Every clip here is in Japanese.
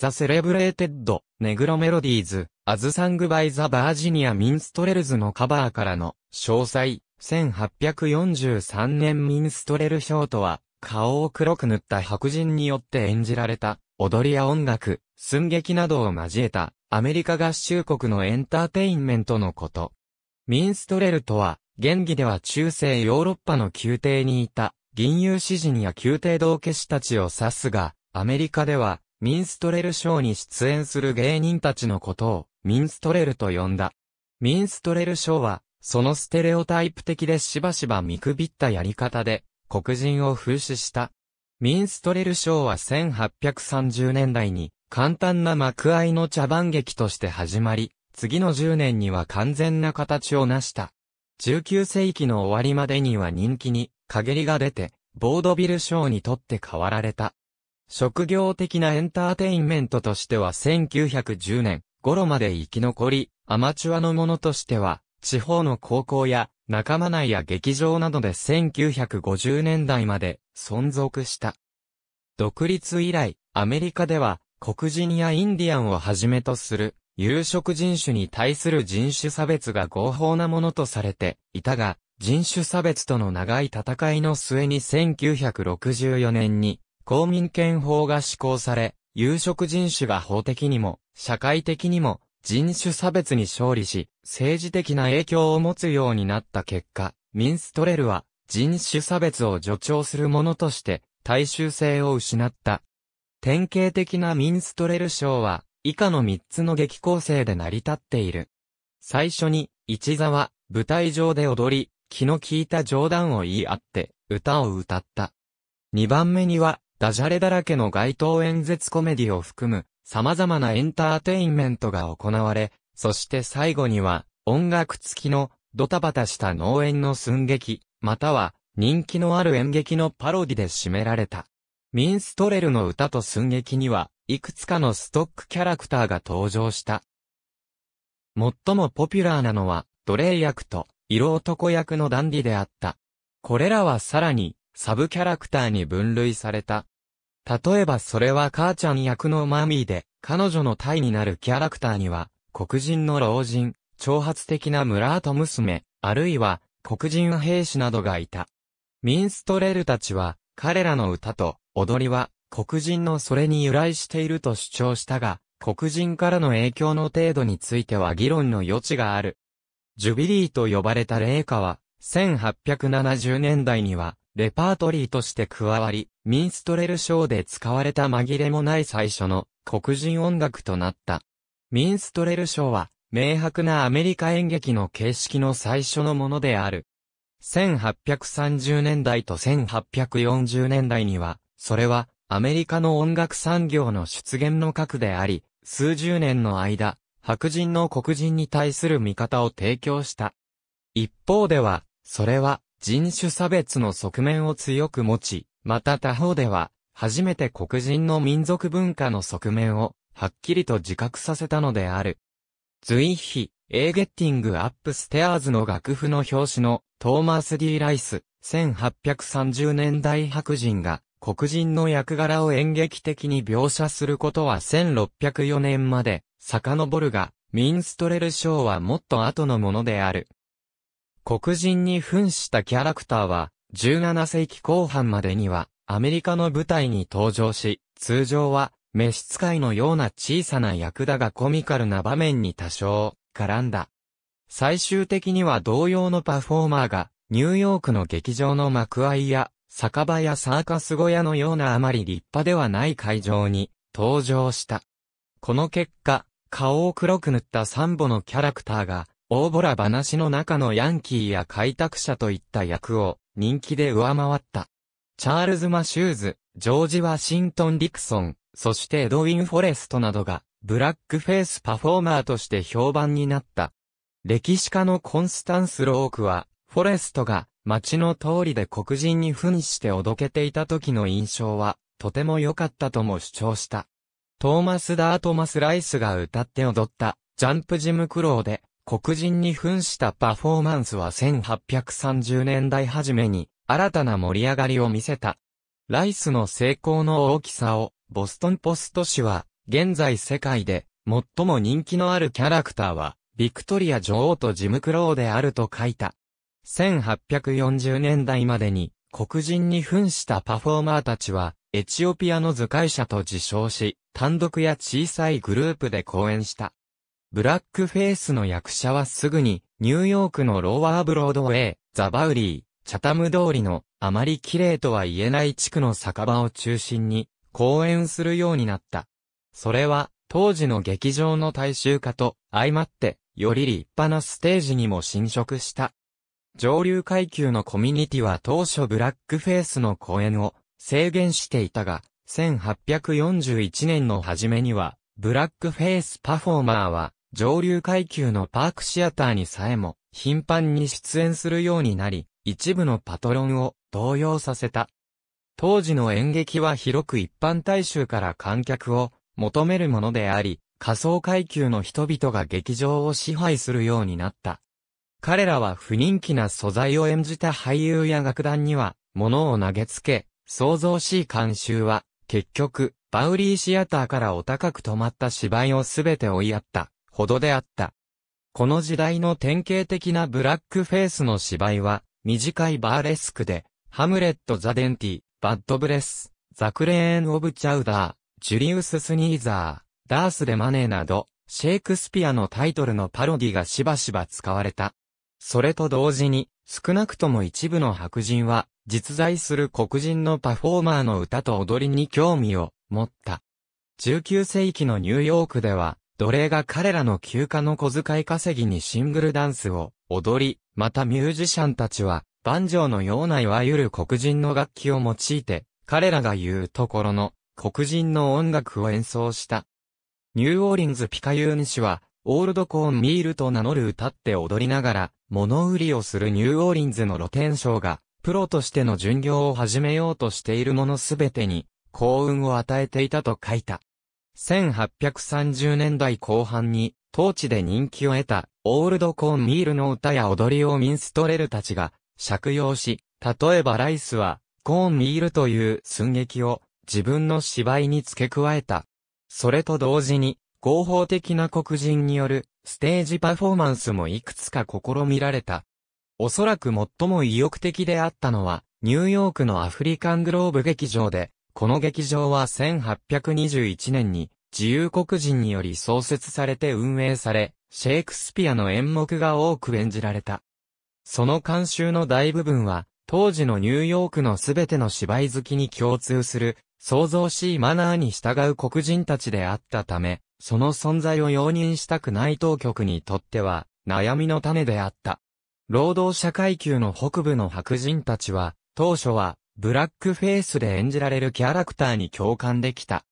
ザ・セレブレーテッド、ネグロメロディーズ、アズ・サング・バイ・ザ・バージニア・ミンストレルズのカバーからの、詳細、1843年ミンストレルショートは、顔を黒く塗った白人によって演じられた、踊りや音楽、寸劇などを交えた、アメリカ合衆国のエンターテインメントのこと。ミンストレルとは、現義では中世ヨーロッパの宮廷にいた、銀融詩人や宮廷道化師たちを指すが、アメリカでは、ミンストレルショーに出演する芸人たちのことを、ミンストレルと呼んだ。ミンストレルショーは、そのステレオタイプ的でしばしば見くびったやり方で、黒人を風刺した。ミンストレルショーは1830年代に、簡単な幕合の茶番劇として始まり、次の10年には完全な形を成した。19世紀の終わりまでには人気に、陰りが出て、ボードビルショーにとって変わられた。職業的なエンターテインメントとしては1910年頃まで生き残り、アマチュアのものとしては、地方の高校や仲間内や劇場などで1950年代まで存続した。独立以来、アメリカでは黒人やインディアンをはじめとする有色人種に対する人種差別が合法なものとされていたが、人種差別との長い戦いの末に1964年に公民権法が施行され、有色人種が法的にも、社会的にも、人種差別に勝利し、政治的な影響を持つようになった結果、ミンストレルは、人種差別を助長するものとして、大衆性を失った。典型的なミンストレル賞は、以下の3つの劇構成で成り立っている。最初に、一座は、舞台上で踊り、気の利いた冗談を言い合って、歌を歌った。2番目には、ダジャレだらけの街頭演説コメディを含む、様々なエンターテインメントが行われ、そして最後には、音楽付きの、ドタバタした農園の寸劇、または、人気のある演劇のパロディで締められた。ミンストレルの歌と寸劇には、いくつかのストックキャラクターが登場した。最もポピュラーなのは、奴隷役と、色男役のダンディであった。これらはさらに、サブキャラクターに分類された。例えばそれは母ちゃん役のマミーで、彼女のタイになるキャラクターには、黒人の老人、挑発的な村ラ娘、あるいは黒人兵士などがいた。ミンストレルたちは、彼らの歌と踊りは黒人のそれに由来していると主張したが、黒人からの影響の程度については議論の余地がある。ジュビリーと呼ばれた霊歌は、1870年代には、レパートリーとして加わり、ミンストレルショーで使われた紛れもない最初の黒人音楽となった。ミンストレルショーは、明白なアメリカ演劇の形式の最初のものである。1830年代と1840年代には、それは、アメリカの音楽産業の出現の核であり、数十年の間、白人の黒人に対する見方を提供した。一方では、それは、人種差別の側面を強く持ち、また他方では、初めて黒人の民族文化の側面を、はっきりと自覚させたのである。随筆、A Getting Up s t テア r s の楽譜の表紙の、トーマス・ディ・ライス、1830年代白人が、黒人の役柄を演劇的に描写することは1604年まで、遡るが、ミンストレル賞はもっと後のものである。黒人に扮したキャラクターは、17世紀後半までには、アメリカの舞台に登場し、通常は、召使いのような小さな役だがコミカルな場面に多少、絡んだ。最終的には同様のパフォーマーが、ニューヨークの劇場の幕開や、酒場やサーカス小屋のようなあまり立派ではない会場に、登場した。この結果、顔を黒く塗ったサンボのキャラクターが、大ボラ話の中のヤンキーや開拓者といった役を人気で上回った。チャールズ・マシューズ、ジョージ・ワシントン・ディクソン、そしてエドウィン・フォレストなどがブラックフェイスパフォーマーとして評判になった。歴史家のコンスタンス・ロークは、フォレストが街の通りで黒人に扮しておどけていた時の印象は、とても良かったとも主張した。トーマス・ダートマス・ライスが歌って踊った、ジャンプ・ジム・クローで、黒人に扮したパフォーマンスは1830年代初めに新たな盛り上がりを見せた。ライスの成功の大きさをボストンポスト氏は現在世界で最も人気のあるキャラクターはビクトリア女王とジムクローであると書いた。1840年代までに黒人に扮したパフォーマーたちはエチオピアの図解者と自称し単独や小さいグループで講演した。ブラックフェイスの役者はすぐに、ニューヨークのローワーブロードウェイ、ザバウリー、チャタム通りの、あまり綺麗とは言えない地区の酒場を中心に、公演するようになった。それは、当時の劇場の大衆化と、相まって、より立派なステージにも侵食した。上流階級のコミュニティは当初ブラックフェイスの公演を制限していたが、1841年の初めには、ブラックフェイスパフォーマーは上流階級のパークシアターにさえも頻繁に出演するようになり、一部のパトロンを動揺させた。当時の演劇は広く一般大衆から観客を求めるものであり、仮想階級の人々が劇場を支配するようになった。彼らは不人気な素材を演じた俳優や楽団には物を投げつけ、創造しい監修は結局、バウリーシアターからお高く止まった芝居をすべて追いやった。ほどであった。この時代の典型的なブラックフェイスの芝居は、短いバーレスクで、ハムレット・ザ・デンティ、バッド・ブレス、ザ・クレーン・オブ・チャウダー、ジュリウス・スニーザー、ダース・デ・マネーなど、シェイクスピアのタイトルのパロディがしばしば使われた。それと同時に、少なくとも一部の白人は、実在する黒人のパフォーマーの歌と踊りに興味を持った。19世紀のニューヨークでは、奴隷が彼らの休暇の小遣い稼ぎにシングルダンスを踊り、またミュージシャンたちは、万丈のようないわゆる黒人の楽器を用いて、彼らが言うところの黒人の音楽を演奏した。ニューオーリンズピカユーン氏は、オールドコーンミールと名乗る歌って踊りながら、物売りをするニューオーリンズの露天商が、プロとしての巡業を始めようとしているものすべてに、幸運を与えていたと書いた。1830年代後半に、当地で人気を得た、オールドコーンミールの歌や踊りをミンストレルたちが、借用し、例えばライスは、コーンミールという寸劇を、自分の芝居に付け加えた。それと同時に、合法的な黒人による、ステージパフォーマンスもいくつか試みられた。おそらく最も意欲的であったのは、ニューヨークのアフリカングローブ劇場で、この劇場は1821年に自由国人により創設されて運営され、シェイクスピアの演目が多く演じられた。その監修の大部分は、当時のニューヨークのすべての芝居好きに共通する、創造しいマナーに従う黒人たちであったため、その存在を容認したくない当局にとっては、悩みの種であった。労働者階級の北部の白人たちは、当初は、ブラックフェイスで演じられるキャラクターに共感できた。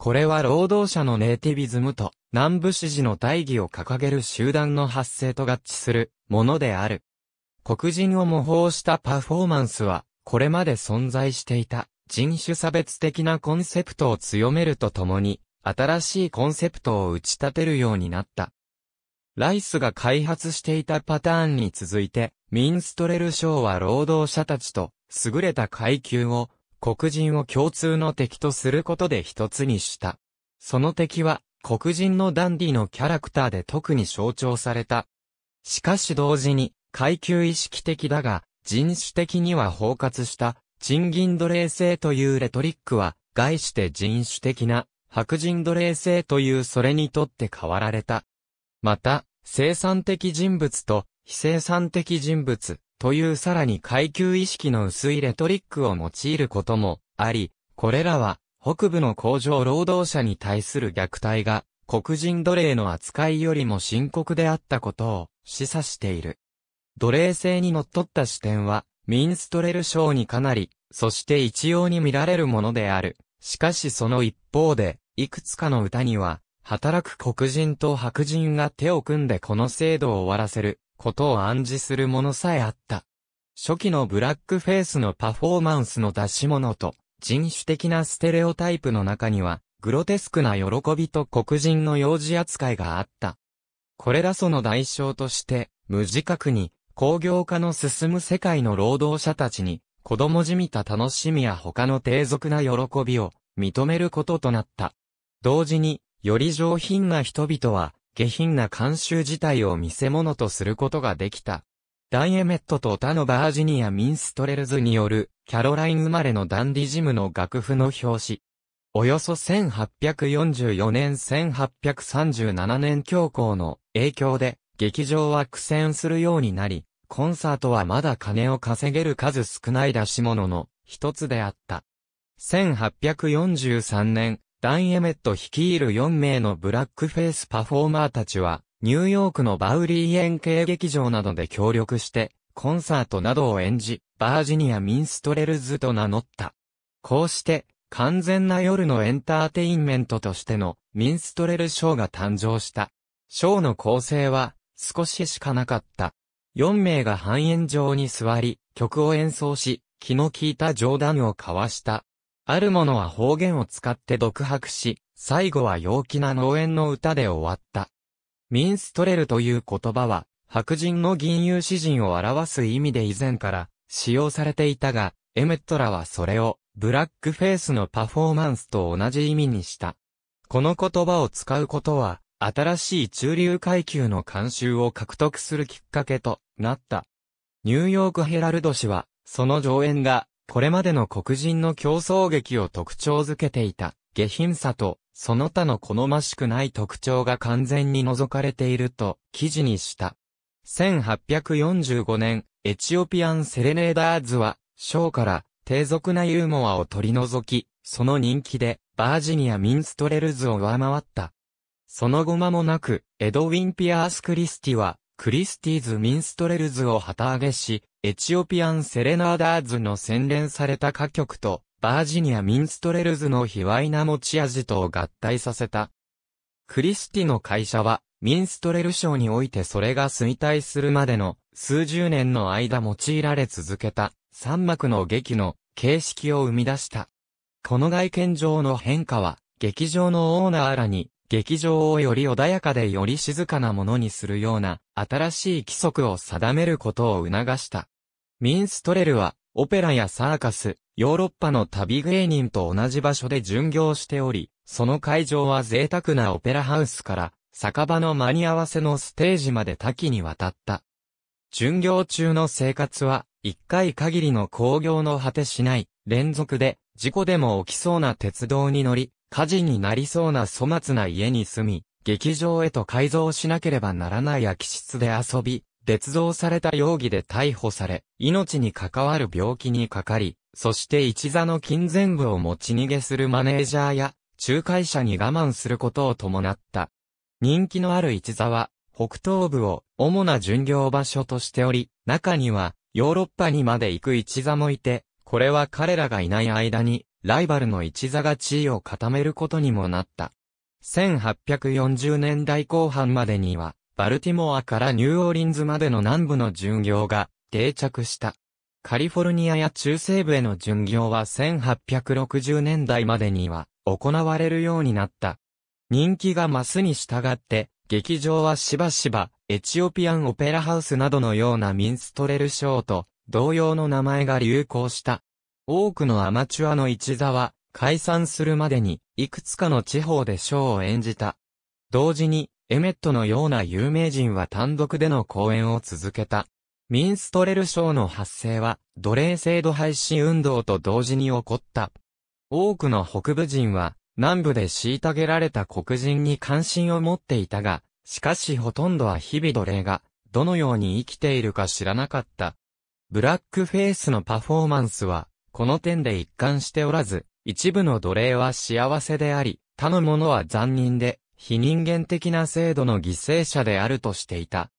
これは労働者のネイティビズムと南部支持の大義を掲げる集団の発生と合致するものである。黒人を模倣したパフォーマンスは、これまで存在していた人種差別的なコンセプトを強めるとともに、新しいコンセプトを打ち立てるようになった。ライスが開発していたパターンに続いて、ミンストレル賞は労働者たちと、優れた階級を、黒人を共通の敵とすることで一つにした。その敵は、黒人のダンディのキャラクターで特に象徴された。しかし同時に、階級意識的だが、人種的には包括した、賃金奴隷制というレトリックは、概して人種的な、白人奴隷制というそれにとって変わられた。また、生産的人物と非生産的人物というさらに階級意識の薄いレトリックを用いることもあり、これらは北部の工場労働者に対する虐待が黒人奴隷の扱いよりも深刻であったことを示唆している。奴隷制に則っった視点は、ミンストレル賞にかなり、そして一様に見られるものである。しかしその一方で、いくつかの歌には、働く黒人と白人が手を組んでこの制度を終わらせることを暗示するものさえあった。初期のブラックフェイスのパフォーマンスの出し物と、人種的なステレオタイプの中には、グロテスクな喜びと黒人の幼児扱いがあった。これらその代償として、無自覚に、工業化の進む世界の労働者たちに、子供じみた楽しみや他の低俗な喜びを認めることとなった。同時に、より上品な人々は、下品な慣習自体を見せ物とすることができた。ダイエメットと他のバージニア・ミンストレルズによる、キャロライン生まれのダンディジムの楽譜の表紙。およそ1844年1837年教皇の影響で、劇場は苦戦するようになり、コンサートはまだ金を稼げる数少ない出し物の一つであった。1843年、ダン・エメット率いる4名のブラックフェイスパフォーマーたちは、ニューヨークのバウリー円形劇場などで協力して、コンサートなどを演じ、バージニア・ミンストレルズと名乗った。こうして、完全な夜のエンターテインメントとしてのミンストレルショーが誕生した。ショーの構成は少ししかなかった。4名が半円状に座り、曲を演奏し、気の利いた冗談を交わした。ある者は方言を使って独白し、最後は陽気な農園の歌で終わった。ミンストレルという言葉は、白人の銀融詩人を表す意味で以前から使用されていたが、エメットラはそれをブラックフェイスのパフォーマンスと同じ意味にした。この言葉を使うことは、新しい中流階級の慣習を獲得するきっかけとなった。ニューヨークヘラルド氏は、その上演がこれまでの黒人の競争劇を特徴づけていた下品さと、その他の好ましくない特徴が完全に除かれていると記事にした。1845年、エチオピアンセレネーダーズは、ショーから低俗なユーモアを取り除き、その人気で、バージニア・ミンストレルズを上回った。その後間もなく、エドウィン・ピアース・クリスティは、クリスティーズ・ミンストレルズを旗揚げし、エチオピアン・セレナーダーズの洗練された歌曲と、バージニア・ミンストレルズの卑猥な持ち味とを合体させた。クリスティの会社は、ミンストレル賞においてそれが衰退するまでの数十年の間用いられ続けた三幕の劇の形式を生み出した。この外見上の変化は劇場のオーナーらに劇場をより穏やかでより静かなものにするような新しい規則を定めることを促した。ミンストレルは、オペラやサーカス、ヨーロッパの旅芸人と同じ場所で巡業しており、その会場は贅沢なオペラハウスから、酒場の間に合わせのステージまで多岐にわたった。巡業中の生活は、一回限りの興行の果てしない、連続で、事故でも起きそうな鉄道に乗り、火事になりそうな粗末な家に住み、劇場へと改造しなければならない空き室で遊び、捏造された容疑で逮捕され、命に関わる病気にかかり、そして一座の金全部を持ち逃げするマネージャーや、仲介者に我慢することを伴った。人気のある一座は、北東部を主な巡業場所としており、中にはヨーロッパにまで行く一座もいて、これは彼らがいない間にライバルの一座が地位を固めることにもなった。1840年代後半までには、バルティモアからニューオーリンズまでの南部の巡業が定着した。カリフォルニアや中西部への巡業は1860年代までには行われるようになった。人気が増すに従って、劇場はしばしばエチオピアンオペラハウスなどのようなミンストレルショーと同様の名前が流行した。多くのアマチュアの一座は、解散するまでに、いくつかの地方でショーを演じた。同時に、エメットのような有名人は単独での公演を続けた。ミンストレルショーの発生は、奴隷制度廃止運動と同時に起こった。多くの北部人は、南部で虐げられた黒人に関心を持っていたが、しかしほとんどは日々奴隷が、どのように生きているか知らなかった。ブラックフェイスのパフォーマンスは、この点で一貫しておらず、一部の奴隷は幸せであり、他の者は残忍で、非人間的な制度の犠牲者であるとしていた。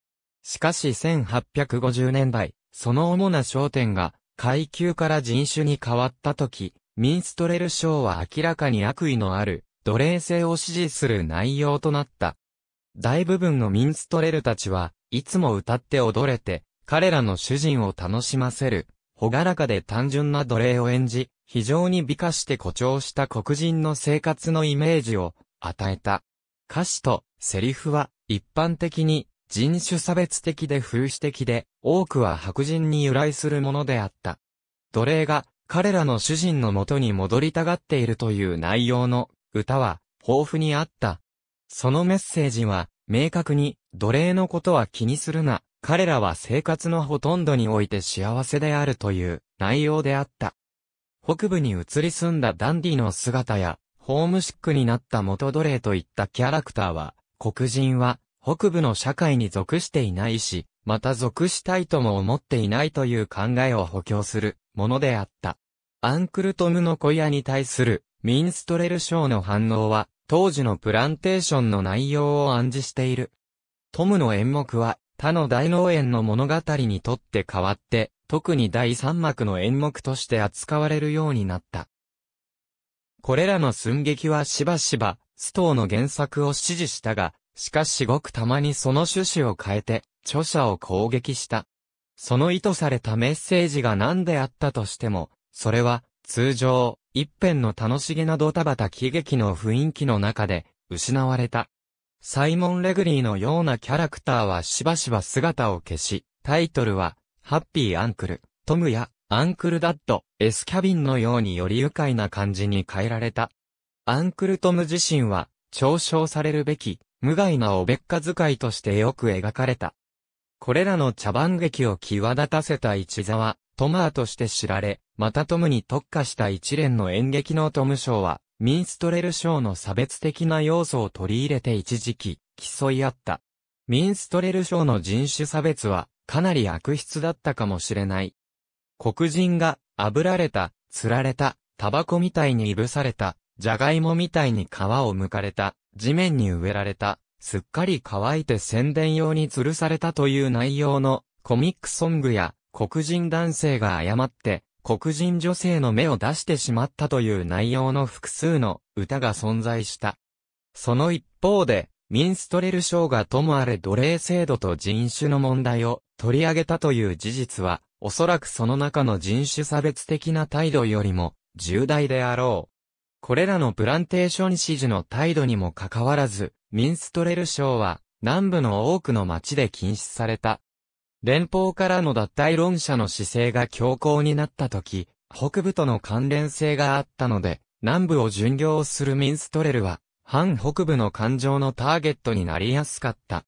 しかし1850年代、その主な焦点が、階級から人種に変わった時、ミンストレル賞は明らかに悪意のある、奴隷制を支持する内容となった。大部分のミンストレルたちは、いつも歌って踊れて、彼らの主人を楽しませる、ほがらかで単純な奴隷を演じ、非常に美化して誇張した黒人の生活のイメージを与えた。歌詞とセリフは一般的に人種差別的で風刺的で、多くは白人に由来するものであった。奴隷が彼らの主人の元に戻りたがっているという内容の歌は豊富にあった。そのメッセージは明確に奴隷のことは気にするな彼らは生活のほとんどにおいて幸せであるという内容であった。北部に移り住んだダンディの姿や、ホームシックになった元奴隷といったキャラクターは、黒人は北部の社会に属していないし、また属したいとも思っていないという考えを補強するものであった。アンクルトムの小屋に対するミンストレル賞の反応は、当時のプランテーションの内容を暗示している。トムの演目は、他の大農園の物語にとって変わって、特に第三幕の演目として扱われるようになった。これらの寸劇はしばしば、ストーの原作を支持したが、しかしごくたまにその趣旨を変えて、著者を攻撃した。その意図されたメッセージが何であったとしても、それは、通常、一辺の楽しげなドタバタ喜劇の雰囲気の中で、失われた。サイモン・レグリーのようなキャラクターはしばしば姿を消し、タイトルは、ハッピー・アンクル、トムや、アンクル・ダッド、エス・キャビンのようにより愉快な感じに変えられた。アンクル・トム自身は、嘲笑されるべき、無害なおべっか使いとしてよく描かれた。これらの茶番劇を際立たせた一座は、トマーとして知られ、またトムに特化した一連の演劇のトム賞は、ミンストレルショーの差別的な要素を取り入れて一時期、競い合った。ミンストレルショーの人種差別は、かなり悪質だったかもしれない。黒人が、炙られた、釣られた、タバコみたいにいぶされた、じゃがいもみたいに皮を剥かれた、地面に植えられた、すっかり乾いて宣伝用に吊るされたという内容のコミックソングや黒人男性が誤って黒人女性の目を出してしまったという内容の複数の歌が存在した。その一方で、ミンストレル賞がともあれ奴隷制度と人種の問題を取り上げたという事実は、おそらくその中の人種差別的な態度よりも重大であろう。これらのプランテーション支持の態度にもかかわらず、ミンストレル賞は南部の多くの町で禁止された。連邦からの脱退論者の姿勢が強硬になった時、北部との関連性があったので、南部を巡業するミンストレルは、反北部の感情のターゲットになりやすかった。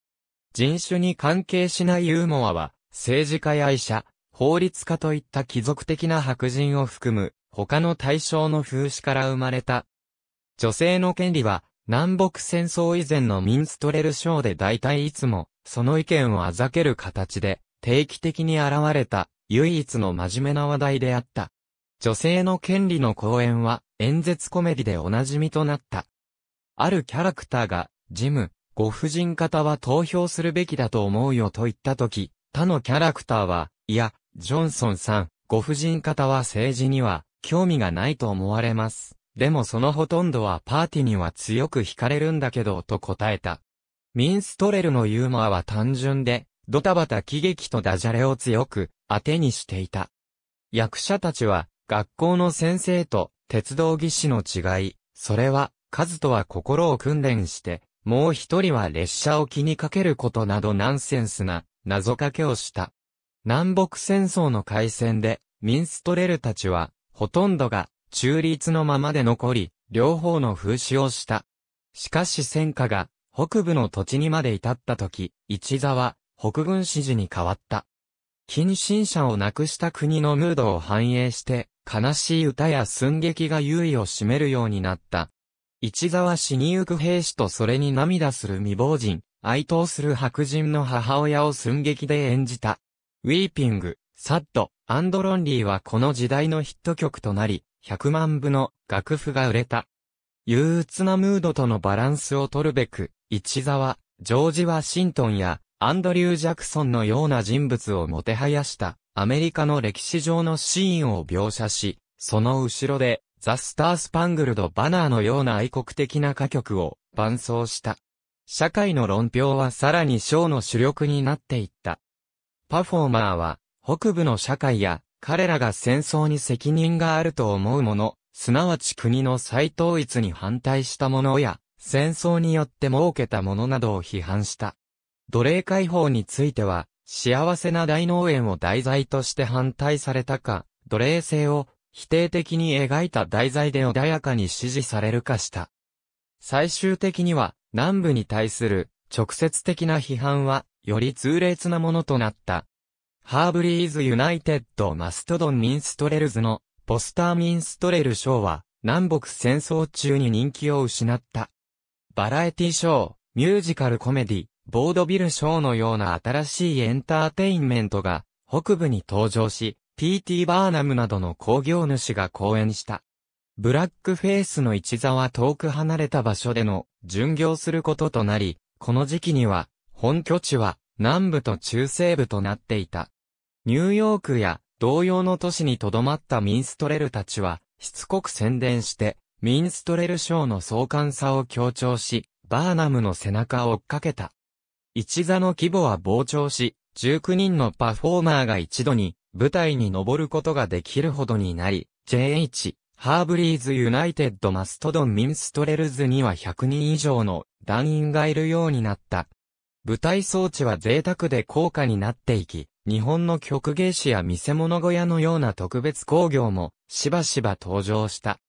人種に関係しないユーモアは、政治家や医者、法律家といった貴族的な白人を含む、他の対象の風刺から生まれた。女性の権利は、南北戦争以前のミンストレル賞で大体いつも、その意見をあざける形で、定期的に現れた唯一の真面目な話題であった。女性の権利の講演は演説コメディでおなじみとなった。あるキャラクターが、ジム、ご婦人方は投票するべきだと思うよと言ったとき、他のキャラクターは、いや、ジョンソンさん、ご婦人方は政治には興味がないと思われます。でもそのほとんどはパーティーには強く惹かれるんだけどと答えた。ミンストレルのユーモアは単純で、ドタバタ喜劇とダジャレを強く当てにしていた。役者たちは学校の先生と鉄道技師の違い、それは数とは心を訓練して、もう一人は列車を気にかけることなどナンセンスな謎かけをした。南北戦争の開戦でミンストレルたちはほとんどが中立のままで残り、両方の風刺をした。しかし戦火が北部の土地にまで至った時、一座は北軍支持に変わった。近親者を亡くした国のムードを反映して、悲しい歌や寸劇が優位を占めるようになった。市沢死に行く兵士とそれに涙する未亡人、哀悼する白人の母親を寸劇で演じた。ウィーピング、サッド、アンドロンリーはこの時代のヒット曲となり、100万部の楽譜が売れた。憂鬱なムードとのバランスを取るべく、市沢、ジョージ・ワシントンやアンドリュー・ジャクソンのような人物をもてはやしたアメリカの歴史上のシーンを描写し、その後ろでザ・スター・スパングルド・バナーのような愛国的な歌曲を伴奏した。社会の論評はさらにショーの主力になっていった。パフォーマーは北部の社会や彼らが戦争に責任があると思うもの、すなわち国の再統一に反対したものや、戦争によって設けたものなどを批判した。奴隷解放については、幸せな大農園を題材として反対されたか、奴隷制を否定的に描いた題材で穏やかに支持されるかした。最終的には、南部に対する直接的な批判は、より痛烈なものとなった。ハーブリーズ・ユナイテッド・マストドン・ミンストレルズのポスター・ミンストレル賞は、南北戦争中に人気を失った。バラエティショー、ミュージカルコメディ、ボードビルショーのような新しいエンターテインメントが北部に登場し、P.T. バーナムなどの工業主が講演した。ブラックフェイスの一座は遠く離れた場所での巡業することとなり、この時期には本拠地は南部と中西部となっていた。ニューヨークや同様の都市に留まったミンストレルたちはしつこく宣伝してミンストレルショーの壮観さを強調し、バーナムの背中を追っかけた。一座の規模は膨張し、19人のパフォーマーが一度に舞台に登ることができるほどになり、JH、ハーブリーズユナイテッドマストドンミンストレルズには100人以上の団員がいるようになった。舞台装置は贅沢で高価になっていき、日本の曲芸師や見せ物小屋のような特別工業もしばしば登場した。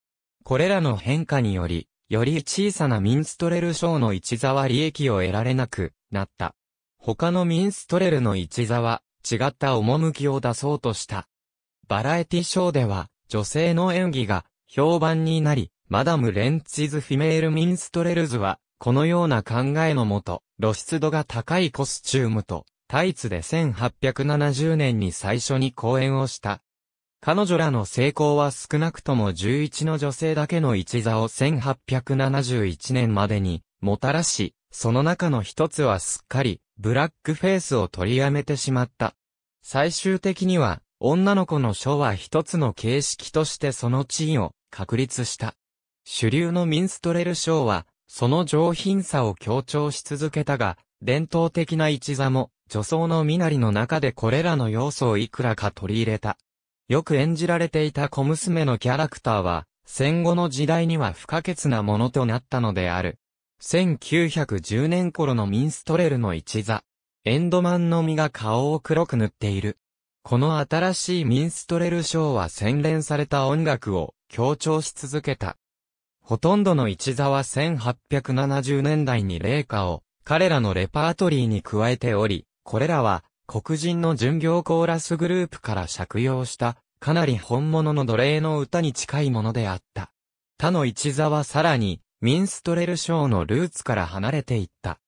これらの変化により、より小さなミンストレル賞の一座は利益を得られなくなった。他のミンストレルの一座は違った趣を出そうとした。バラエティショーでは女性の演技が評判になり、マダム・レンチズ・フィメール・ミンストレルズは、このような考えのもと、露出度が高いコスチュームと、タイツで1870年に最初に公演をした。彼女らの成功は少なくとも11の女性だけの一座を1871年までにもたらし、その中の一つはすっかりブラックフェイスを取りやめてしまった。最終的には女の子の書は一つの形式としてその地位を確立した。主流のミンストレル賞は、その上品さを強調し続けたが、伝統的な一座も、女装の身なりの中でこれらの要素をいくらか取り入れた。よく演じられていた小娘のキャラクターは、戦後の時代には不可欠なものとなったのである。1910年頃のミンストレルの一座。エンドマンの実が顔を黒く塗っている。この新しいミンストレルショーは洗練された音楽を強調し続けた。ほとんどの一座は1870年代に霊歌を彼らのレパートリーに加えており、これらは黒人の巡業コーラスグループから借用した、かなり本物の奴隷の歌に近いものであった。他の一座はさらに、ミンストレルショーのルーツから離れていった。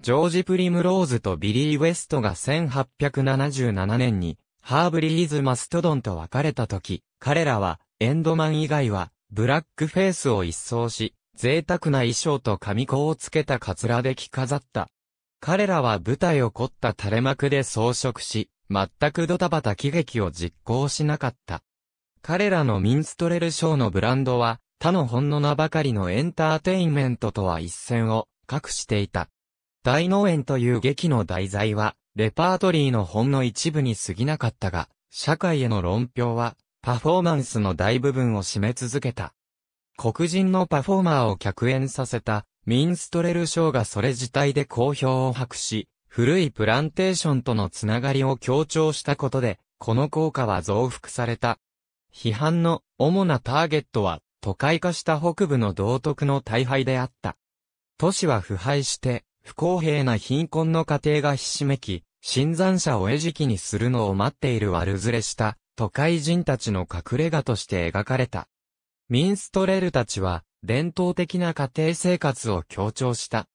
ジョージ・プリムローズとビリー・ウェストが1877年に、ハーブリーズ・マストドンと別れた時、彼らは、エンドマン以外は、ブラックフェイスを一掃し、贅沢な衣装と紙子をつけたカツラで着飾った彼らは舞台を凝った垂れ幕で装飾し、全くドタバタ喜劇を実行しなかった。彼らのミンストレルショーのブランドは、他のほんの名ばかりのエンターテインメントとは一線を画していた。大農園という劇の題材は、レパートリーのほんの一部に過ぎなかったが、社会への論評は、パフォーマンスの大部分を占め続けた。黒人のパフォーマーを客演させたミンストレルショーがそれ自体で好評を博し、古いプランテーションとのつながりを強調したことで、この効果は増幅された。批判の主なターゲットは都会化した北部の道徳の大敗であった。都市は腐敗して、不公平な貧困の過程がひしめき、新参者を餌食にするのを待っている悪ずれした、都会人たちの隠れ家として描かれた。ミンストレルたちは、伝統的な家庭生活を強調した。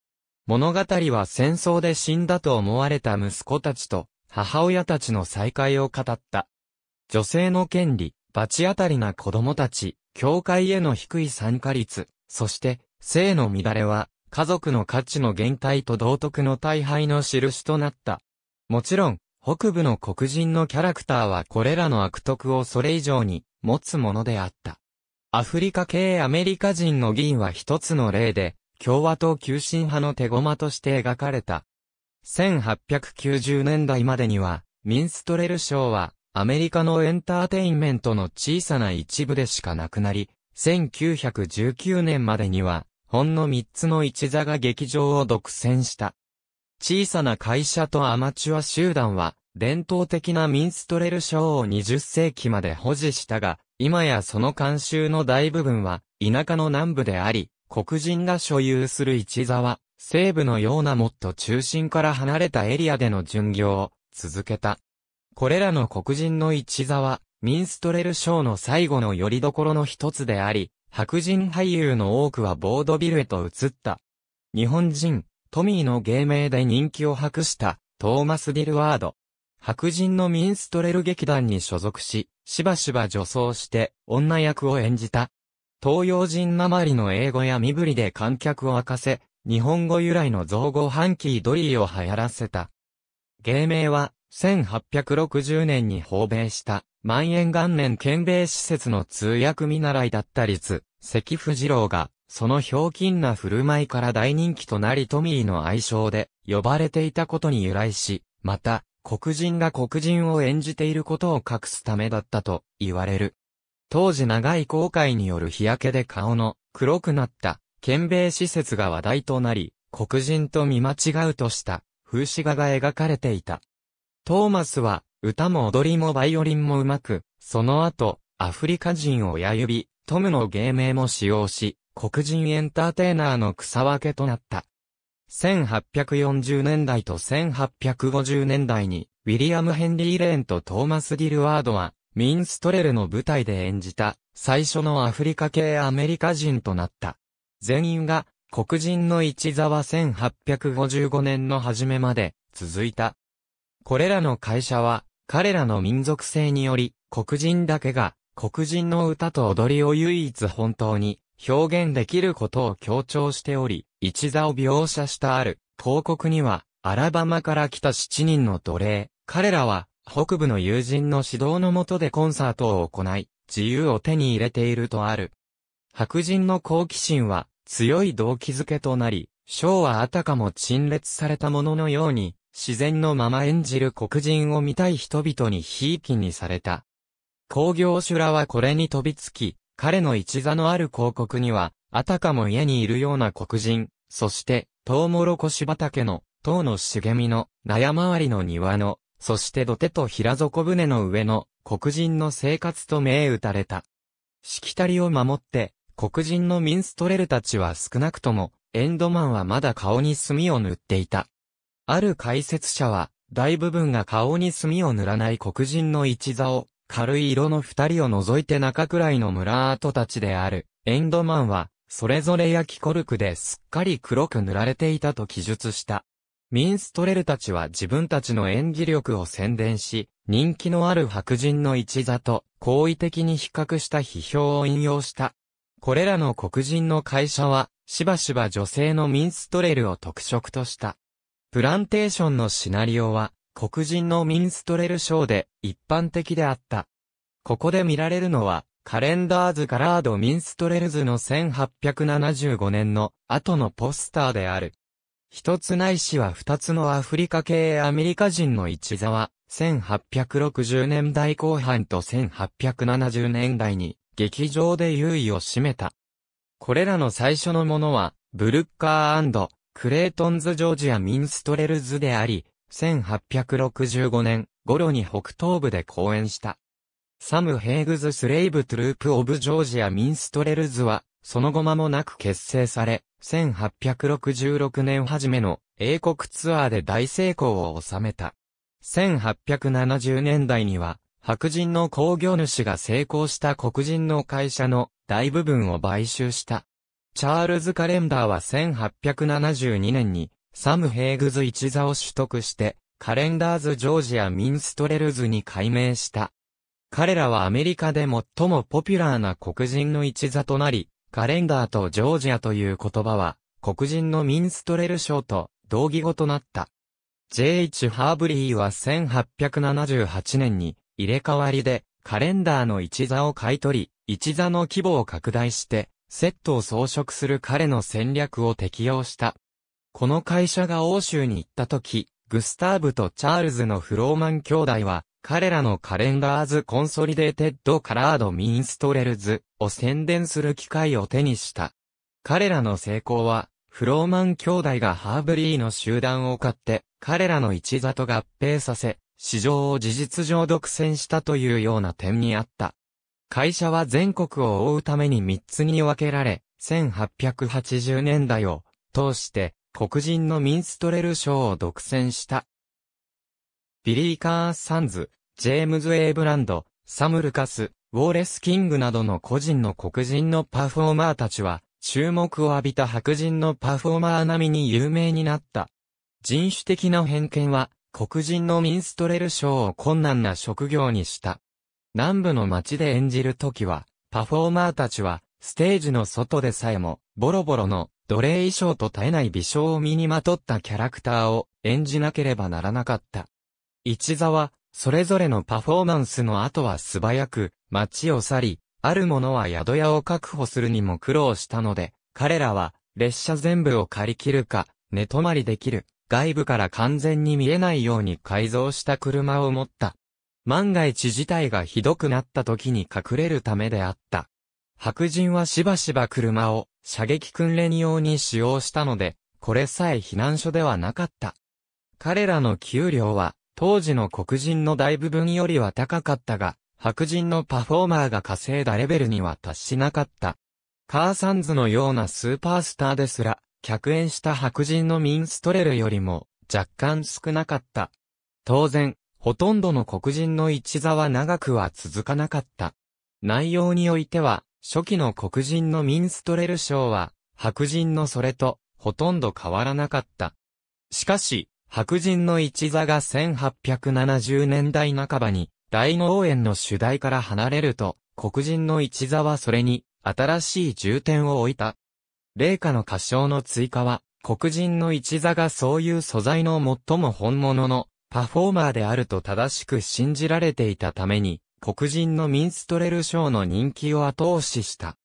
物語は戦争で死んだと思われた息子たちと、母親たちの再会を語った。女性の権利、罰当たりな子供たち、教会への低い参加率、そして、性の乱れは、家族の価値の限界と道徳の大敗の印となった。もちろん、北部の黒人のキャラクターはこれらの悪徳をそれ以上に持つものであった。アフリカ系アメリカ人の議員は一つの例で、共和党急進派の手駒として描かれた。1890年代までには、ミンストレル賞は、アメリカのエンターテインメントの小さな一部でしかなくなり、1919年までには、ほんの三つの一座が劇場を独占した。小さな会社とアマチュア集団は、伝統的なミンストレル賞を20世紀まで保持したが、今やその慣習の大部分は、田舎の南部であり、黒人が所有する市沢、西部のようなもっと中心から離れたエリアでの巡業を続けた。これらの黒人の市沢、ミンストレルショーの最後の拠り所の一つであり、白人俳優の多くはボードビルへと移った。日本人、トミーの芸名で人気を博した、トーマス・ディルワード。白人のミンストレル劇団に所属し、しばしば女装して女役を演じた。東洋人なまりの英語や身振りで観客を沸かせ、日本語由来の造語ハンキードリーを流行らせた。芸名は、1860年に訪米した、万延元年県米施設の通訳見習いだった律、関藤郎が、そのひょうきんな振る舞いから大人気となりトミーの愛称で呼ばれていたことに由来し、また、黒人が黒人を演じていることを隠すためだったと言われる。当時長い航海による日焼けで顔の黒くなった県米施設が話題となり、黒人と見間違うとした風刺画が描かれていた。トーマスは歌も踊りもバイオリンもうまく、その後、アフリカ人親指、トムの芸名も使用し、黒人エンターテイナーの草分けとなった。1840年代と1850年代に、ウィリアム・ヘンリー・レーンとトーマス・ギルワードは、ミンストレルの舞台で演じた、最初のアフリカ系アメリカ人となった。全員が、黒人の一座は1855年の初めまで、続いた。これらの会社は、彼らの民族性により、黒人だけが、黒人の歌と踊りを唯一本当に表現できることを強調しており、一座を描写したある広告には、アラバマから来た7人の奴隷、彼らは、北部の友人の指導のもとでコンサートを行い、自由を手に入れているとある。白人の好奇心は、強い動機づけとなり、ショーはあたかも陳列されたもののように、自然のまま演じる黒人を見たい人々にひいきにされた。工業修羅はこれに飛びつき、彼の一座のある広告には、あたかも家にいるような黒人、そして、トウモロコシ畑の、塔の茂みの、納屋周りの庭の、そして土手と平底船の上の、黒人の生活と銘打たれた。しきたりを守って、黒人のミンストレルたちは少なくとも、エンドマンはまだ顔に墨を塗っていた。ある解説者は、大部分が顔に墨を塗らない黒人の一座を、軽い色の二人を除いて中くらいの村跡たちである、エンドマンは、それぞれ焼きコルクですっかり黒く塗られていたと記述した。ミンストレルたちは自分たちの演技力を宣伝し、人気のある白人の一座と好意的に比較した批評を引用した。これらの黒人の会社は、しばしば女性のミンストレルを特色とした。プランテーションのシナリオは、黒人のミンストレルショーで一般的であった。ここで見られるのは、カレンダーズ・ガラード・ミンストレルズの1875年の後のポスターである。一つないしは二つのアフリカ系アメリカ人の一座は、1860年代後半と1870年代に、劇場で優位を占めた。これらの最初のものは、ブルッカークレートンズ・ジョージア・ミンストレルズであり、1865年頃に北東部で講演した。サム・ヘイグズ・スレイブ・トゥループ・オブ・ジョージア・ミンストレルズは、その後間もなく結成され、1866年初めの英国ツアーで大成功を収めた。1870年代には、白人の工業主が成功した黒人の会社の大部分を買収した。チャールズ・カレンダーは1872年にサム・ヘーグズ一座を取得して、カレンダーズ・ジョージア・ミンストレルズに改名した。彼らはアメリカで最もポピュラーな黒人の一座となり、カレンダーとジョージアという言葉は、黒人のミンストレル賞と同義語となった。J.H. ハーブリーは1878年に入れ替わりでカレンダーの一座を買い取り、一座の規模を拡大してセットを装飾する彼の戦略を適用した。この会社が欧州に行った時、グスターブとチャールズのフローマン兄弟は、彼らのカレンダーズ・コンソリデーテッド・カラード・ミンストレルズを宣伝する機会を手にした。彼らの成功は、フローマン兄弟がハーブリーの集団を買って、彼らの一座と合併させ、市場を事実上独占したというような点にあった。会社は全国を覆うために3つに分けられ、1880年代を通して黒人のミンストレル賞を独占した。ビリー・カーン・サンズ、ジェームズ・エイブランド、サムルカス、ウォーレス・キングなどの個人の黒人のパフォーマーたちは、注目を浴びた白人のパフォーマー並みに有名になった。人種的な偏見は、黒人のミンストレルショーを困難な職業にした。南部の街で演じるときは、パフォーマーたちは、ステージの外でさえも、ボロボロの、奴隷衣装と絶えない微笑を身にまとったキャラクターを演じなければならなかった。一座は、それぞれのパフォーマンスの後は素早く、街を去り、ある者は宿屋を確保するにも苦労したので、彼らは、列車全部を借り切るか、寝泊まりできる、外部から完全に見えないように改造した車を持った。万が一事態がひどくなった時に隠れるためであった。白人はしばしば車を射撃訓練用に使用したので、これさえ避難所ではなかった。彼らの給料は、当時の黒人の大部分よりは高かったが、白人のパフォーマーが稼いだレベルには達しなかった。カーサンズのようなスーパースターですら、客演した白人のミンストレルよりも、若干少なかった。当然、ほとんどの黒人の一座は長くは続かなかった。内容においては、初期の黒人のミンストレル賞は、白人のそれと、ほとんど変わらなかった。しかし、白人の一座が1870年代半ばに、大農園の主題から離れると、黒人の一座はそれに、新しい重点を置いた。霊下の歌唱の追加は、黒人の一座がそういう素材の最も本物のパフォーマーであると正しく信じられていたために、黒人のミンストレルショーの人気を後押しした。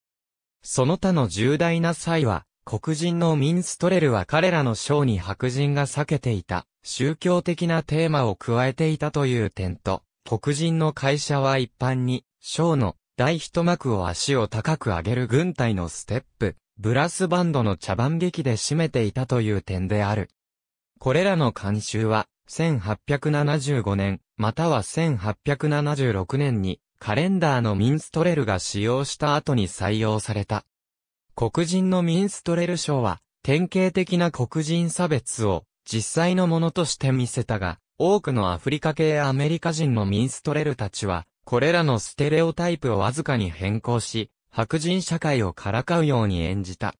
その他の重大な際は、黒人のミンストレルは彼らのショーに白人が避けていた、宗教的なテーマを加えていたという点と、黒人の会社は一般に、ショーの第一幕を足を高く上げる軍隊のステップ、ブラスバンドの茶番劇で締めていたという点である。これらの慣習は、1875年、または1876年にカレンダーのミンストレルが使用した後に採用された。黒人のミンストレル賞は典型的な黒人差別を実際のものとして見せたが、多くのアフリカ系アメリカ人のミンストレルたちは、これらのステレオタイプをわずかに変更し、白人社会をからかうように演じた。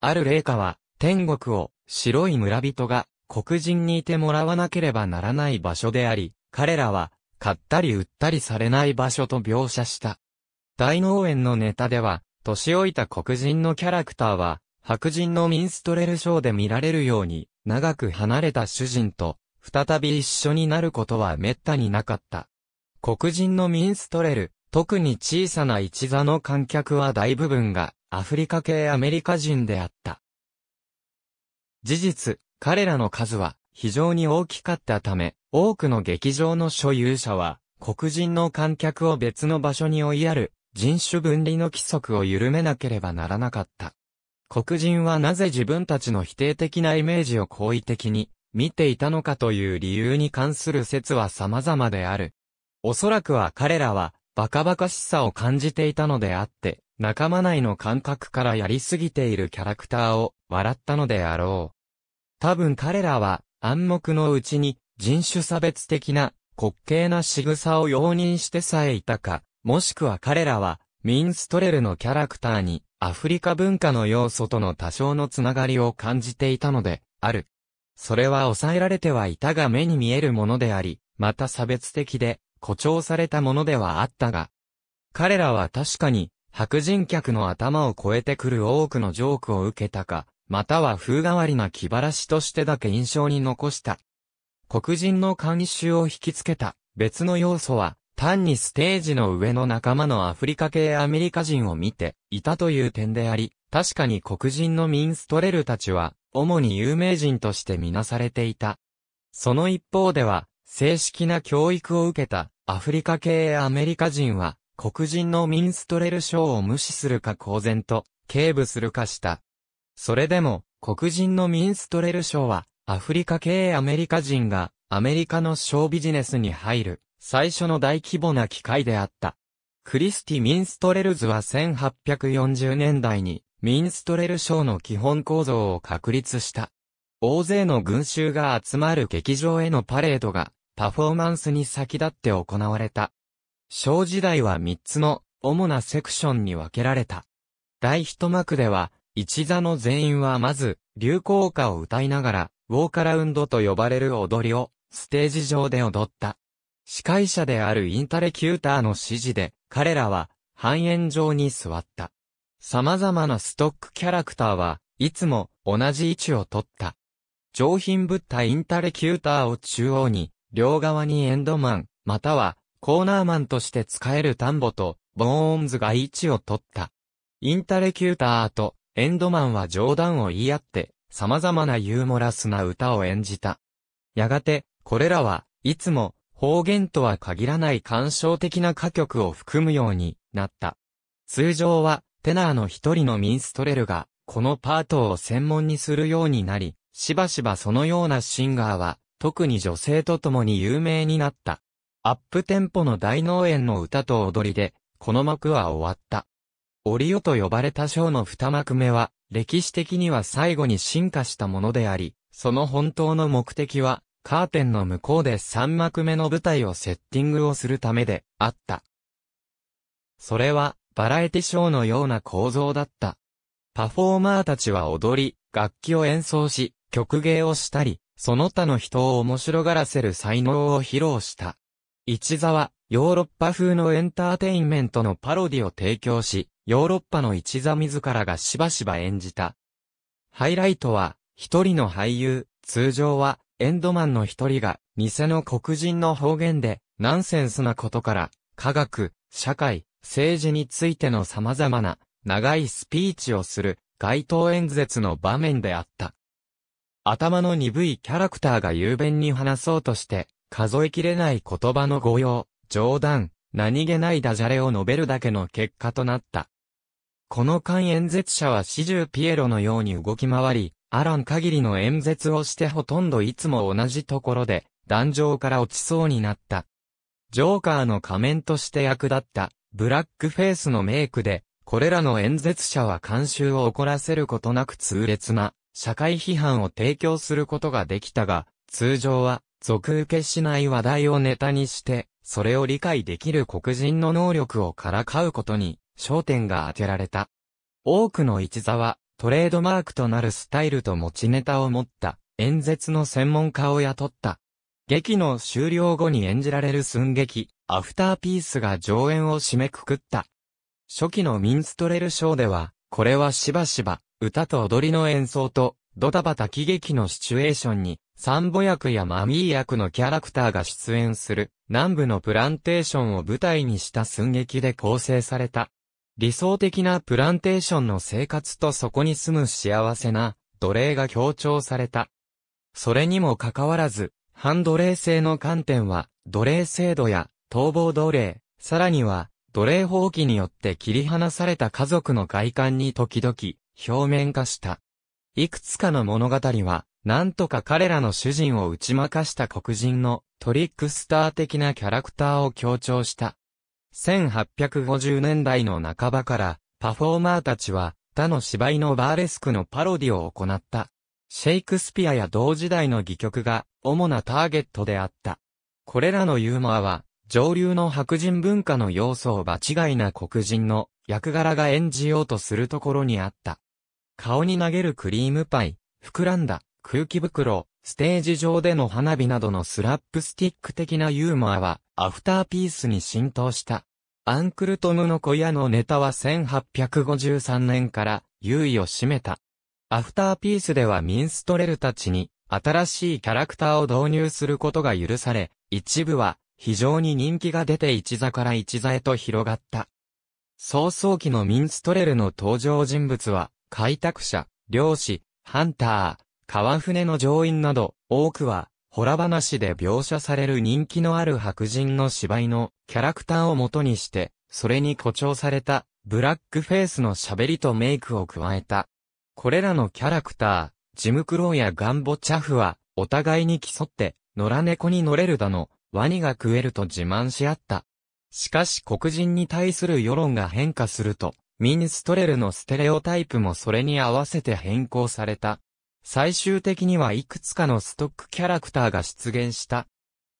ある霊歌は、天国を白い村人が黒人にいてもらわなければならない場所であり、彼らは、買ったり売ったりされない場所と描写した。大農園のネタでは、年老いた黒人のキャラクターは、白人のミンストレルショーで見られるように、長く離れた主人と、再び一緒になることは滅多になかった。黒人のミンストレル、特に小さな一座の観客は大部分が、アフリカ系アメリカ人であった。事実、彼らの数は非常に大きかったため、多くの劇場の所有者は、黒人の観客を別の場所に追いやる、人種分離の規則を緩めなければならなかった。黒人はなぜ自分たちの否定的なイメージを好意的に見ていたのかという理由に関する説は様々である。おそらくは彼らはバカバカしさを感じていたのであって、仲間内の感覚からやりすぎているキャラクターを笑ったのであろう。多分彼らは暗黙のうちに人種差別的な滑稽な仕草を容認してさえいたか、もしくは彼らはミンストレルのキャラクターにアフリカ文化の要素との多少のつながりを感じていたのである。それは抑えられてはいたが目に見えるものであり、また差別的で誇張されたものではあったが、彼らは確かに白人客の頭を超えてくる多くのジョークを受けたか、または風変わりな気晴らしとしてだけ印象に残した。黒人の監修を引きつけた別の要素は、単にステージの上の仲間のアフリカ系アメリカ人を見ていたという点であり、確かに黒人のミンストレルたちは、主に有名人としてみなされていた。その一方では、正式な教育を受けたアフリカ系アメリカ人は、黒人のミンストレル賞を無視するか公然と、警部するかしたそれでも、黒人のミンストレル賞は、アフリカ系アメリカ人が、アメリカのショービジネスに入る、最初の大規模な機会であった。クリスティ・ミンストレルズは1840年代に、ミンストレル賞の基本構造を確立した。大勢の群衆が集まる劇場へのパレードが、パフォーマンスに先立って行われた。小時代は3つの主なセクションに分けられた。第一幕では、一座の全員はまず、流行歌を歌いながら、ウォーカラウンドと呼ばれる踊りを、ステージ上で踊った。司会者であるインタレキューターの指示で、彼らは、半円状に座った。様々なストックキャラクターは、いつも同じ位置を取った。上品ぶったインタレキューターを中央に、両側にエンドマン、またはコーナーマンとして使える田んぼと、ボーンズが位置を取った。インタレキューターとエンドマンは冗談を言い合って、様々なユーモラスな歌を演じた。やがて、これらはいつも方言とは限らない感傷的な歌曲を含むようになった。通常は、テナーの一人のミンストレルが、このパートを専門にするようになり、しばしばそのようなシンガーは、特に女性と共に有名になった。アップテンポの大農園の歌と踊りで、この幕は終わった。折オと呼ばれた章の二幕目は、歴史的には最後に進化したものであり、その本当の目的は、カーテンの向こうで三幕目の舞台をセッティングをするためで、あった。それは、バラエティショーのような構造だった。パフォーマーたちは踊り、楽器を演奏し、曲芸をしたり、その他の人を面白がらせる才能を披露した。市沢、ヨーロッパ風のエンターテインメントのパロディを提供し、ヨーロッパの一座自らがしばしば演じた。ハイライトは、一人の俳優、通常は、エンドマンの一人が、偽の黒人の方言で、ナンセンスなことから、科学、社会、政治についての様々な、長いスピーチをする、街頭演説の場面であった。頭の鈍いキャラクターが雄弁に話そうとして、数えきれない言葉の誤用、冗談、何気ないダジャレを述べるだけの結果となった。この間演説者は始終ピエロのように動き回り、アラン限りの演説をしてほとんどいつも同じところで、壇上から落ちそうになった。ジョーカーの仮面として役立った、ブラックフェイスのメイクで、これらの演説者は慣習を怒らせることなく痛烈な、社会批判を提供することができたが、通常は、続受けしない話題をネタにして、それを理解できる黒人の能力をからかうことに焦点が当てられた。多くの一座は、トレードマークとなるスタイルと持ちネタを持った演説の専門家を雇った。劇の終了後に演じられる寸劇、アフターピースが上演を締めくくった。初期のミンストレルショーでは、これはしばしば、歌と踊りの演奏と、ドタバタ喜劇のシチュエーションにサンボ役やマミー役のキャラクターが出演する、南部のプランテーションを舞台にした寸劇で構成された。理想的なプランテーションの生活とそこに住む幸せな奴隷が強調された。それにもかかわらず、反奴隷制の観点は、奴隷制度や逃亡奴隷、さらには、奴隷放棄によって切り離された家族の外観に時々表面化した。いくつかの物語は、なんとか彼らの主人を打ち負かした黒人のトリックスター的なキャラクターを強調した。1850年代の半ばから、パフォーマーたちは、他の芝居のバーレスクのパロディを行った。シェイクスピアや同時代の戯曲が、主なターゲットであった。これらのユーモアは、上流の白人文化の要素を場違いな黒人の役柄が演じようとするところにあった。顔に投げるクリームパイ、膨らんだ、空気袋、ステージ上での花火などのスラップスティック的なユーモアは、アフターピースに浸透した。アンクルトムの小屋のネタは1853年から、優位を占めた。アフターピースではミンストレルたちに、新しいキャラクターを導入することが許され、一部は、非常に人気が出て一座から一座へと広がった。早々期のミンストレルの登場人物は、開拓者、漁師、ハンター、川船の乗員など、多くは、ホラ話で描写される人気のある白人の芝居のキャラクターを元にして、それに誇張された、ブラックフェイスの喋りとメイクを加えた。これらのキャラクター、ジムクローやガンボチャフは、お互いに競って、野良猫に乗れるだの、ワニが食えると自慢し合った。しかし黒人に対する世論が変化すると、ミンストレルのステレオタイプもそれに合わせて変更された。最終的にはいくつかのストックキャラクターが出現した。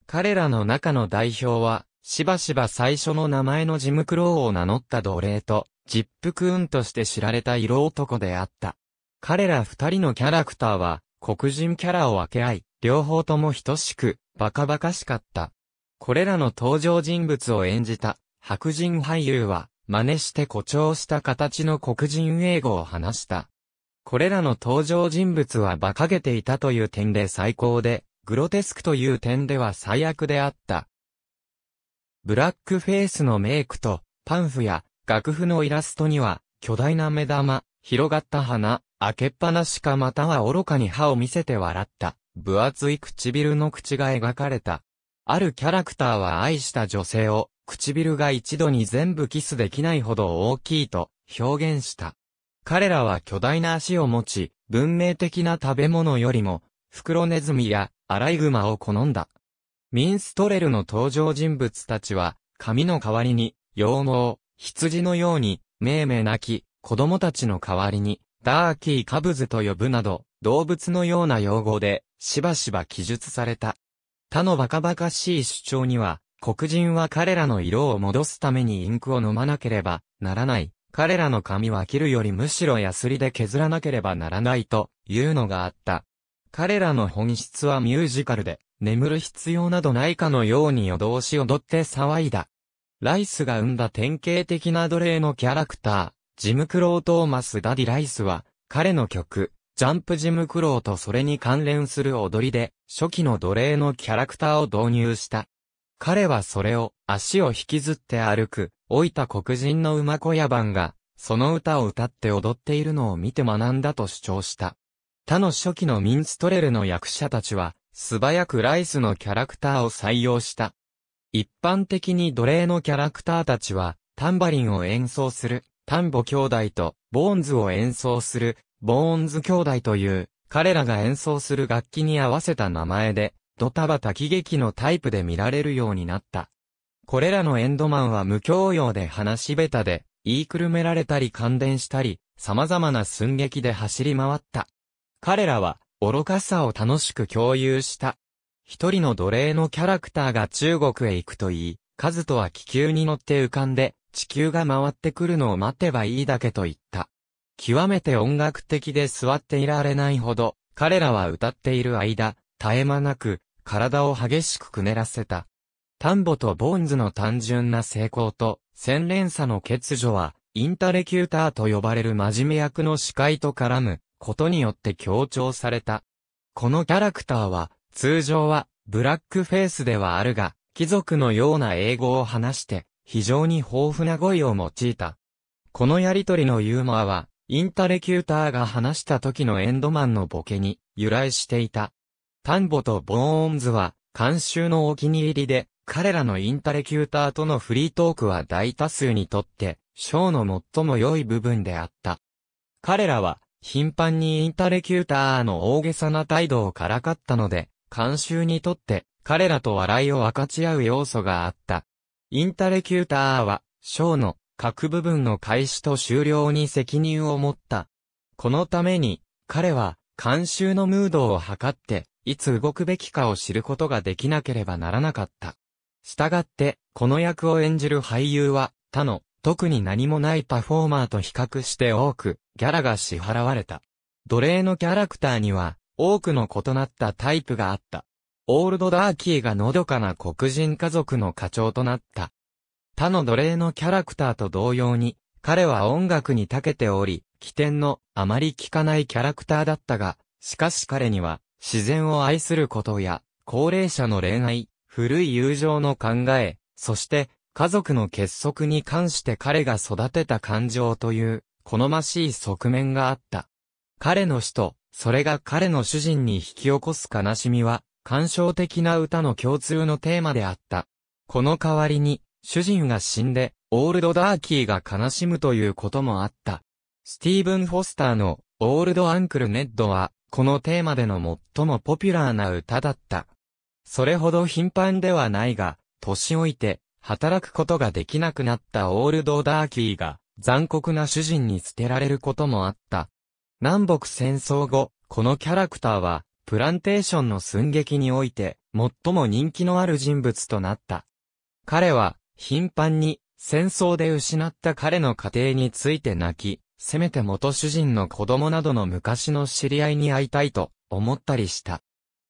彼らの中の代表は、しばしば最初の名前のジムクローを名乗った奴隷と、ジップクーンとして知られた色男であった。彼ら二人のキャラクターは、黒人キャラを分け合い、両方とも等しく、バカバカしかった。これらの登場人物を演じた、白人俳優は、真似して誇張した形の黒人英語を話した。これらの登場人物は馬鹿げていたという点で最高で、グロテスクという点では最悪であった。ブラックフェイスのメイクと、パンフや楽譜のイラストには、巨大な目玉、広がった鼻、開けっぱなしかまたは愚かに歯を見せて笑った、分厚い唇の口が描かれた。あるキャラクターは愛した女性を、唇が一度に全部キスできないほど大きいと表現した。彼らは巨大な足を持ち、文明的な食べ物よりも、袋ネズミやアライグマを好んだ。ミンストレルの登場人物たちは、髪の代わりに、羊毛、羊のように、めいめい泣き、子供たちの代わりに、ダーキーカブズと呼ぶなど、動物のような用語で、しばしば記述された。他のバカバカしい主張には、黒人は彼らの色を戻すためにインクを飲まなければならない。彼らの髪は切るよりむしろヤスリで削らなければならないというのがあった。彼らの本質はミュージカルで、眠る必要などないかのように夜通し踊って騒いだ。ライスが生んだ典型的な奴隷のキャラクター、ジムクロー・トーマス・ダディ・ライスは、彼の曲、ジャンプ・ジムクローとそれに関連する踊りで、初期の奴隷のキャラクターを導入した。彼はそれを足を引きずって歩く、老いた黒人の馬小屋番が、その歌を歌って踊っているのを見て学んだと主張した。他の初期のミンストレルの役者たちは、素早くライスのキャラクターを採用した。一般的に奴隷のキャラクターたちは、タンバリンを演奏する、タンボ兄弟と、ボーンズを演奏する、ボーンズ兄弟という、彼らが演奏する楽器に合わせた名前で、ドタバタ喜劇のタイプで見られるようになった。これらのエンドマンは無教養で話し下手で、言いくるめられたり感電したり、様々な寸劇で走り回った。彼らは、愚かさを楽しく共有した。一人の奴隷のキャラクターが中国へ行くといい、カズトは気球に乗って浮かんで、地球が回ってくるのを待てばいいだけと言った。極めて音楽的で座っていられないほど、彼らは歌っている間、絶え間なく、体を激しくくねらせた。タンボとボーンズの単純な成功と、洗練さの欠如は、インタレキューターと呼ばれる真面目役の司会と絡むことによって強調された。このキャラクターは、通常は、ブラックフェイスではあるが、貴族のような英語を話して、非常に豊富な語彙を用いた。このやりとりのユーモアは、インタレキューターが話した時のエンドマンのボケに由来していた。タンボとボーンズは、監修のお気に入りで、彼らのインタレキューターとのフリートークは大多数にとって、ショーの最も良い部分であった。彼らは、頻繁にインタレキューターの大げさな態度をからかったので、監修にとって、彼らと笑いを分かち合う要素があった。インタレキューターは、ショーの各部分の開始と終了に責任を持った。このために、彼は、監修のムードを測って、いつ動くべきかを知ることができなければならなかった。したがって、この役を演じる俳優は、他の、特に何もないパフォーマーと比較して多く、ギャラが支払われた。奴隷のキャラクターには、多くの異なったタイプがあった。オールドダーキーがのどかな黒人家族の課長となった。他の奴隷のキャラクターと同様に、彼は音楽に長けており、起点のあまり聞かないキャラクターだったが、しかし彼には自然を愛することや、高齢者の恋愛、古い友情の考え、そして家族の結束に関して彼が育てた感情という好ましい側面があった。彼の死と、それが彼の主人に引き起こす悲しみは、感傷的な歌の共通のテーマであった。この代わりに、主人が死んで、オールドダーキーが悲しむということもあった。スティーブン・フォスターの、オールド・アンクル・ネッドは、このテーマでの最もポピュラーな歌だった。それほど頻繁ではないが、年老いて、働くことができなくなったオールドダーキーが、残酷な主人に捨てられることもあった。南北戦争後、このキャラクターは、プランテーションの寸劇において、最も人気のある人物となった。彼は、頻繁に、戦争で失った彼の家庭について泣き、せめて元主人の子供などの昔の知り合いに会いたいと思ったりした。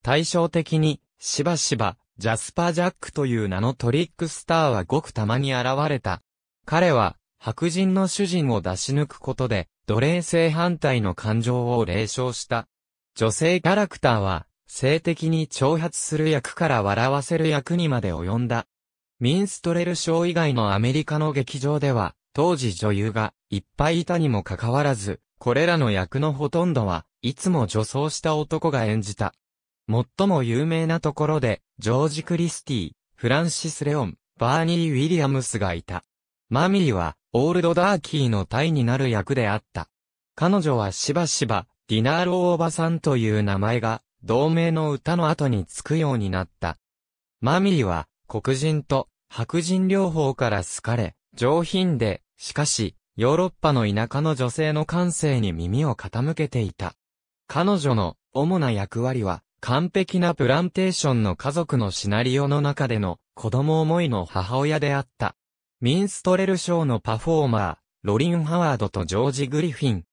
対照的に、しばしば、ジャスパー・ジャックという名のトリックスターはごくたまに現れた。彼は、白人の主人を出し抜くことで、奴隷性反対の感情を冷笑した。女性キャラクターは、性的に挑発する役から笑わせる役にまで及んだ。ミンストレル賞以外のアメリカの劇場では、当時女優がいっぱいいたにもかかわらず、これらの役のほとんどはいつも女装した男が演じた。最も有名なところで、ジョージ・クリスティ、フランシス・レオン、バーニー・ウィリアムスがいた。マミーは、オールド・ダーキーのタイになる役であった。彼女はしばしば、ディナーロ・おばさんという名前が、同名の歌の後につくようになった。マミーは、黒人と白人両方から好かれ、上品で、しかし、ヨーロッパの田舎の女性の感性に耳を傾けていた。彼女の主な役割は、完璧なプランテーションの家族のシナリオの中での子供思いの母親であった。ミンストレル賞のパフォーマー、ロリン・ハワードとジョージ・グリフィン。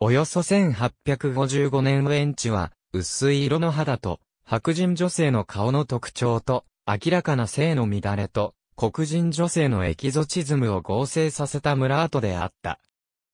およそ1855年ウェンチは、薄い色の肌と、白人女性の顔の特徴と、明らかな性の乱れと、黒人女性のエキゾチズムを合成させた村跡であった。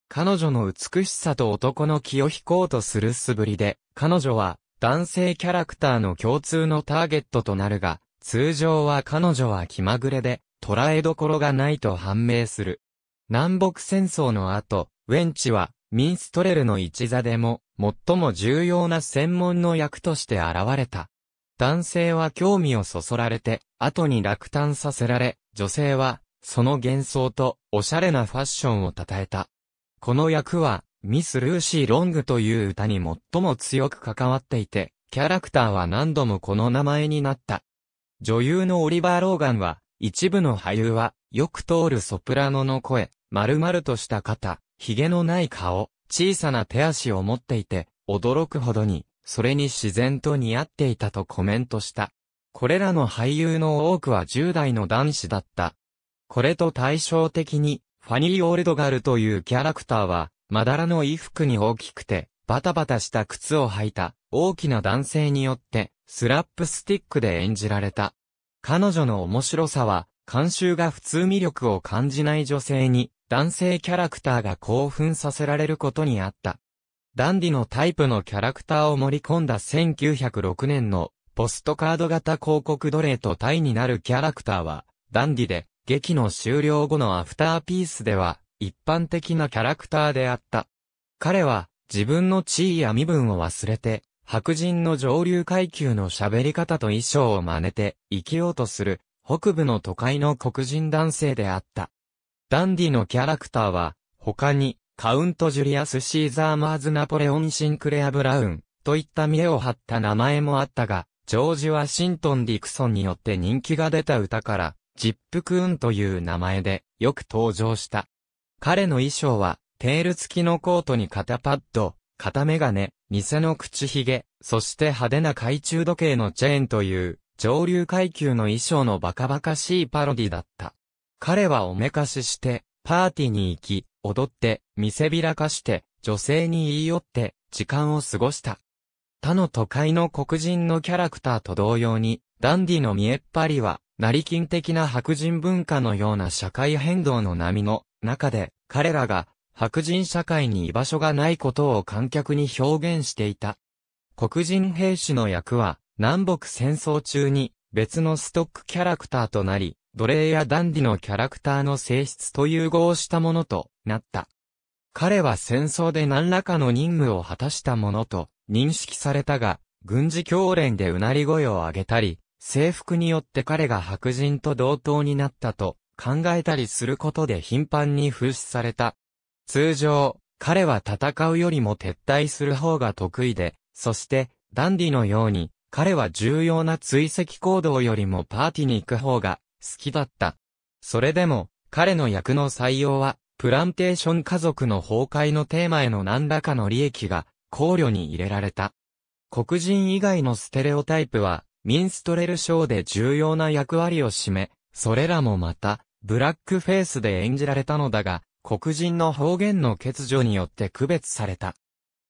彼女の美しさと男の気を引こうとする素振りで、彼女は男性キャラクターの共通のターゲットとなるが、通常は彼女は気まぐれで、捉えどころがないと判明する。南北戦争の後、ウェンチは、ミンストレルの一座でも、最も重要な専門の役として現れた。男性は興味をそそられて、後に落胆させられ、女性は、その幻想と、おしゃれなファッションを称えた。この役は、ミス・ルーシー・ロングという歌に最も強く関わっていて、キャラクターは何度もこの名前になった。女優のオリバー・ローガンは、一部の俳優は、よく通るソプラノの声、丸々とした肩、髭のない顔、小さな手足を持っていて、驚くほどに、それに自然と似合っていたとコメントした。これらの俳優の多くは10代の男子だった。これと対照的に、ファニー・オールドガルというキャラクターは、まだらの衣服に大きくて、バタバタした靴を履いた、大きな男性によって、スラップスティックで演じられた。彼女の面白さは、監修が普通魅力を感じない女性に、男性キャラクターが興奮させられることにあった。ダンディのタイプのキャラクターを盛り込んだ1906年のポストカード型広告奴隷とタイになるキャラクターは、ダンディで、劇の終了後のアフターピースでは、一般的なキャラクターであった。彼は、自分の地位や身分を忘れて、白人の上流階級の喋り方と衣装を真似て、生きようとする、北部の都会の黒人男性であった。ダンディのキャラクターは、他に、カウント・ジュリアス・シーザー・マーズ・ナポレオン・シンクレア・ブラウン、といった見栄を張った名前もあったが、ジョージ・ワシントン・ディクソンによって人気が出た歌から、ジップ・クーンという名前で、よく登場した。彼の衣装は、テール付きのコートに肩パッド、片メガネ、偽の口ひげ、そして派手な懐中時計のチェーンという、上流階級の衣装のバカバカしいパロディだった。彼はおめかしして、パーティーに行き、踊って、見せびらかして、女性に言い寄って、時間を過ごした。他の都会の黒人のキャラクターと同様に、ダンディの見えっ張りは、成金的な白人文化のような社会変動の波の中で、彼らが白人社会に居場所がないことを観客に表現していた。黒人兵士の役は、南北戦争中に別のストックキャラクターとなり、奴隷やダンディのキャラクターの性質と融合したものとなった。彼は戦争で何らかの任務を果たしたものと認識されたが、軍事教練でうなり声を上げたり、制服によって彼が白人と同等になったと考えたりすることで頻繁に風刺された。通常、彼は戦うよりも撤退する方が得意で、そして、ダンディのように、彼は重要な追跡行動よりもパーティに行く方が好きだった。それでも、彼の役の採用は、プランテーション家族の崩壊のテーマへの何らかの利益が考慮に入れられた。黒人以外のステレオタイプは、ミンストレルショーで重要な役割を占め、それらもまた、ブラックフェイスで演じられたのだが、黒人の方言の欠如によって区別された。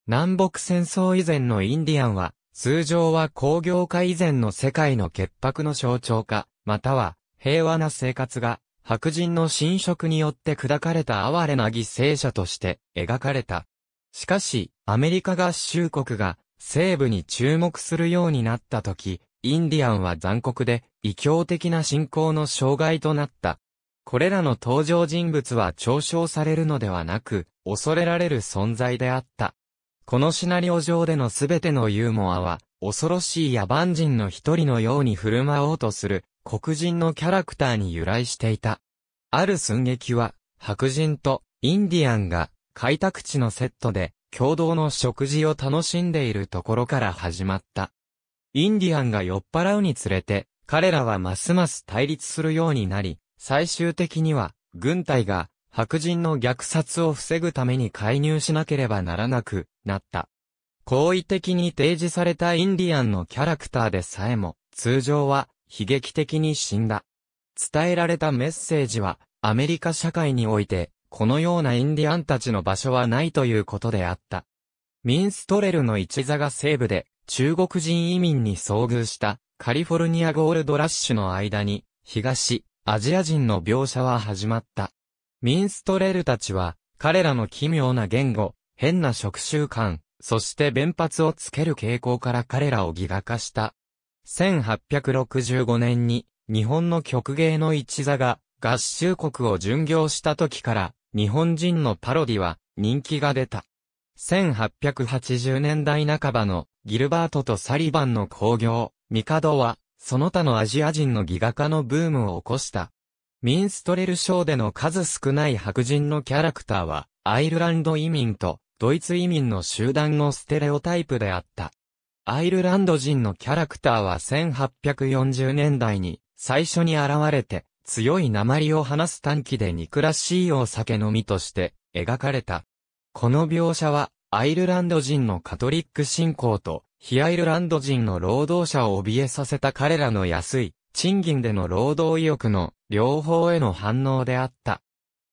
南北戦争以前のインディアンは、通常は工業化以前の世界の潔白の象徴か、または平和な生活が、白人の侵食によって砕かれた哀れな犠牲者として描かれた。しかし、アメリカ合衆国が西部に注目するようになった時、インディアンは残酷で異教的な信仰の障害となった。これらの登場人物は嘲笑されるのではなく、恐れられる存在であった。このシナリオ上でのすべてのユーモアは、恐ろしい野蛮人の一人のように振る舞おうとする、黒人のキャラクターに由来していた。ある寸劇は、白人とインディアンが開拓地のセットで共同の食事を楽しんでいるところから始まった。インディアンが酔っ払うにつれて、彼らはますます対立するようになり、最終的には、軍隊が白人の虐殺を防ぐために介入しなければならなくなった。好意的に提示されたインディアンのキャラクターでさえも、通常は悲劇的に死んだ。伝えられたメッセージは、アメリカ社会において、このようなインディアンたちの場所はないということであった。ミンストレルの一座が西部で、中国人移民に遭遇したカリフォルニアゴールドラッシュの間に、東、アジア人の描写は始まった。ミンストレルたちは、彼らの奇妙な言語、変な食習慣、そして弁髪をつける傾向から彼らを疑惑化した1865年に日本の曲芸の一座が合衆国を巡業した時から日本人のパロディは人気が出た。1880年代半ばのギルバートとサリバンの興行、ミカドはその他のアジア人のギガ化のブームを起こした。ミンストレルショーでの数少ない白人のキャラクターはアイルランド移民とドイツ移民の集団のステレオタイプであった。アイルランド人のキャラクターは1840年代に最初に現れて強い鉛を放す短期で憎らしいお酒のみとして描かれた。この描写はアイルランド人のカトリック信仰と非アイルランド人の労働者を怯えさせた彼らの安い賃金での労働意欲の両方への反応であった。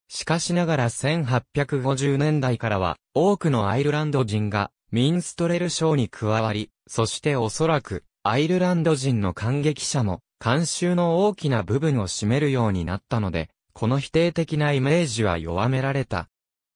しかしながら1850年代からは多くのアイルランド人がミンストレル賞に加わり、そしておそらく、アイルランド人の感激者も、監修の大きな部分を占めるようになったので、この否定的なイメージは弱められた。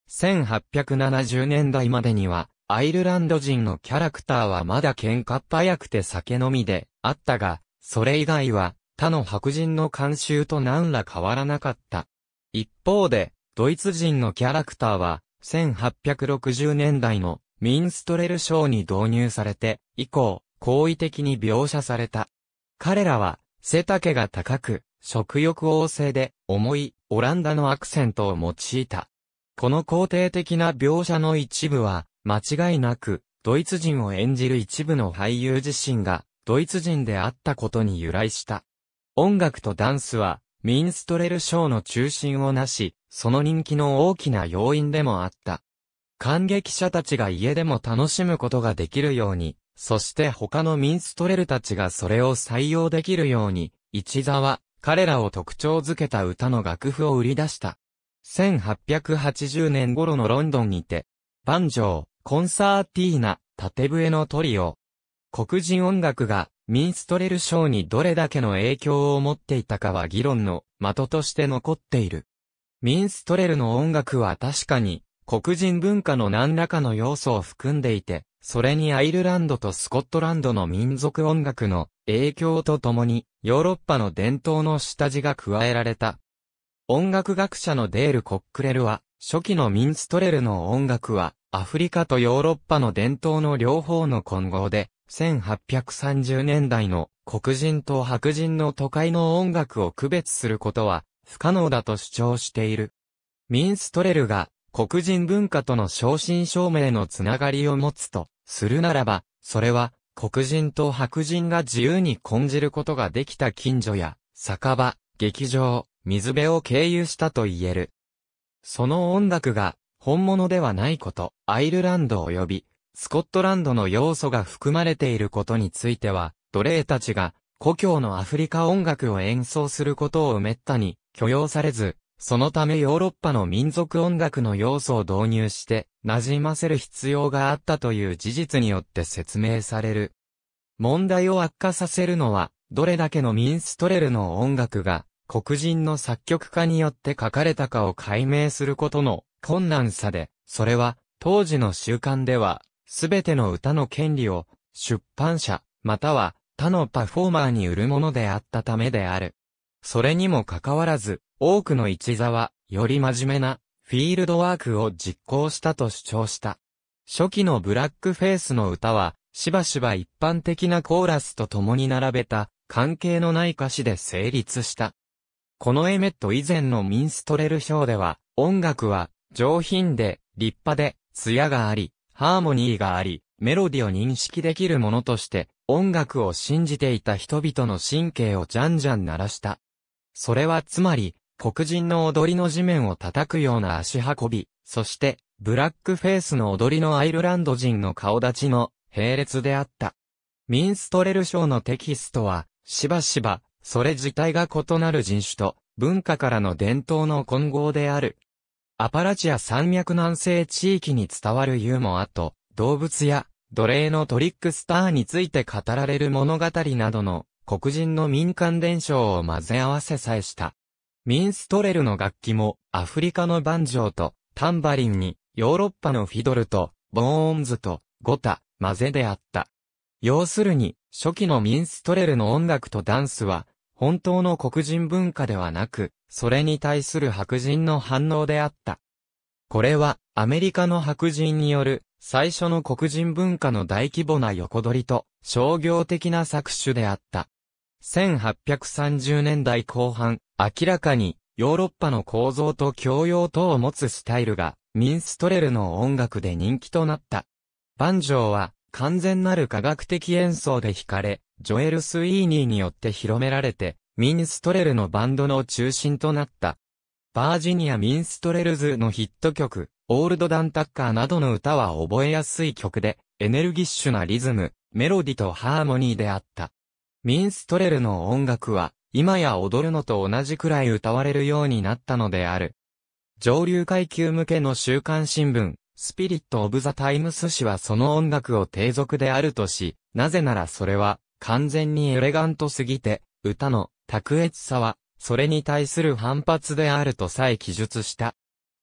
1870年代までには、アイルランド人のキャラクターはまだ喧嘩っ早くて酒飲みであったが、それ以外は他の白人の監修と何ら変わらなかった。一方で、ドイツ人のキャラクターは、1860年代のミンストレル賞に導入されて、以降、好意的に描写された。彼らは、背丈が高く、食欲旺盛で、重い、オランダのアクセントを用いた。この肯定的な描写の一部は、間違いなく、ドイツ人を演じる一部の俳優自身が、ドイツ人であったことに由来した。音楽とダンスは、ミンストレルショーの中心をなし、その人気の大きな要因でもあった。感激者たちが家でも楽しむことができるように、そして他のミンストレルたちがそれを採用できるように、一座は彼らを特徴づけた歌の楽譜を売り出した。1880年頃のロンドンにて、バンジョー、コンサーティーナ、縦笛のトリオ。黒人音楽がミンストレルショーにどれだけの影響を持っていたかは議論の的として残っている。ミンストレルの音楽は確かに黒人文化の何らかの要素を含んでいて、それにアイルランドとスコットランドの民族音楽の影響とともに、ヨーロッパの伝統の下地が加えられた。音楽学者のデール・コックレルは、初期のミンストレルの音楽は、アフリカとヨーロッパの伝統の両方の混合で、1830年代の黒人と白人の都会の音楽を区別することは不可能だと主張している。ミンストレルが黒人文化との正真正銘のつながりを持つと、するならば、それは、黒人と白人が自由に混じることができた近所や、酒場、劇場、水辺を経由したと言える。その音楽が、本物ではないこと、アイルランド及び、スコットランドの要素が含まれていることについては、奴隷たちが、故郷のアフリカ音楽を演奏することを滅多に許容されず、そのためヨーロッパの民族音楽の要素を導入して、馴染ませる必要があったという事実によって説明される。問題を悪化させるのは、どれだけのミンストレルの音楽が、黒人の作曲家によって書かれたかを解明することの困難さで、それは、当時の習慣では、すべての歌の権利を、出版社、または他のパフォーマーに売るものであったためである。それにもかかわらず、多くの一座は、より真面目な、フィールドワークを実行したと主張した。初期のブラックフェイスの歌は、しばしば一般的なコーラスと共に並べた、関係のない歌詞で成立した。このエメット以前のミンストレル表では、音楽は、上品で、立派で、艶があり、ハーモニーがあり、メロディを認識できるものとして、音楽を信じていた人々の神経をじゃんじゃん鳴らした。それはつまり、黒人の踊りの地面を叩くような足運び、そして、ブラックフェイスの踊りのアイルランド人の顔立ちの並列であった。ミンストレル賞のテキストは、しばしば、それ自体が異なる人種と、文化からの伝統の混合である。アパラチア山脈南西地域に伝わるユーモアと、動物や、奴隷のトリックスターについて語られる物語などの黒人の民間伝承を混ぜ合わせさえした。ミンストレルの楽器もアフリカのバンジョーとタンバリンにヨーロッパのフィドルとボーンズとゴタ、混ぜであった。要するに初期のミンストレルの音楽とダンスは本当の黒人文化ではなく、それに対する白人の反応であった。これはアメリカの白人による最初の黒人文化の大規模な横取りと商業的な作取であった。1830年代後半、明らかにヨーロッパの構造と教養等を持つスタイルが、ミンストレルの音楽で人気となった。バンジョーは完全なる科学的演奏で弾かれ、ジョエル・スイーニーによって広められて、ミンストレルのバンドの中心となった。バージニア・ミンストレルズのヒット曲、オールド・ダン・タッカーなどの歌は覚えやすい曲で、エネルギッシュなリズム、メロディとハーモニーであった。ミンストレルの音楽は、今や踊るのと同じくらい歌われるようになったのである。上流階級向けの週刊新聞、スピリット・オブ・ザ・タイムス氏はその音楽を低俗であるとし、なぜならそれは、完全にエレガントすぎて、歌の、卓越さは、それに対する反発であるとさえ記述した。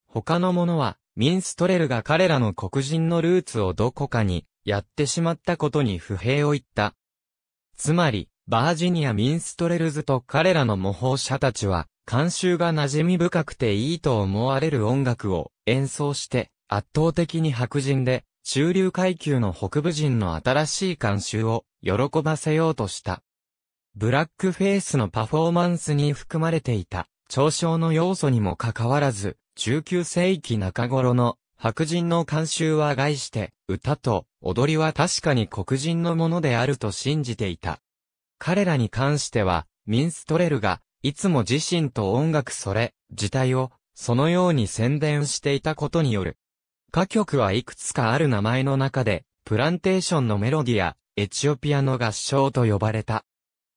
他のものは、ミンストレルが彼らの黒人のルーツをどこかに、やってしまったことに不平を言った。つまり、バージニア・ミンストレルズと彼らの模倣者たちは、監修が馴染み深くていいと思われる音楽を演奏して、圧倒的に白人で、中流階級の北部人の新しい監修を喜ばせようとした。ブラックフェイスのパフォーマンスに含まれていた、嘲笑の要素にもかかわらず、19世紀中頃の白人の監修は害して、歌と踊りは確かに黒人のものであると信じていた。彼らに関しては、ミンストレルが、いつも自身と音楽それ、自体を、そのように宣伝していたことによる。歌曲はいくつかある名前の中で、プランテーションのメロディや、エチオピアの合唱と呼ばれた。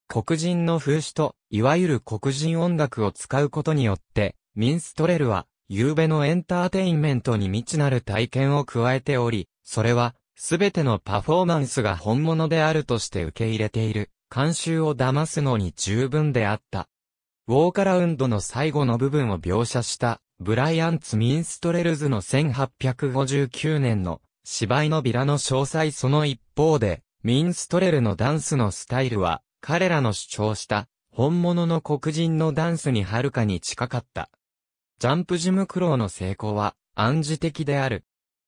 黒人の風刺と、いわゆる黒人音楽を使うことによって、ミンストレルは、夕べのエンターテインメントに未知なる体験を加えており、それは、すべてのパフォーマンスが本物であるとして受け入れている。監修を騙すのに十分であった。ウォーカラウンドの最後の部分を描写した、ブライアン・ツ・ミンストレルズの1859年の芝居のビラの詳細その一方で、ミンストレルのダンスのスタイルは、彼らの主張した本物の黒人のダンスにはるかに近かった。ジャンプジムクローの成功は暗示的である。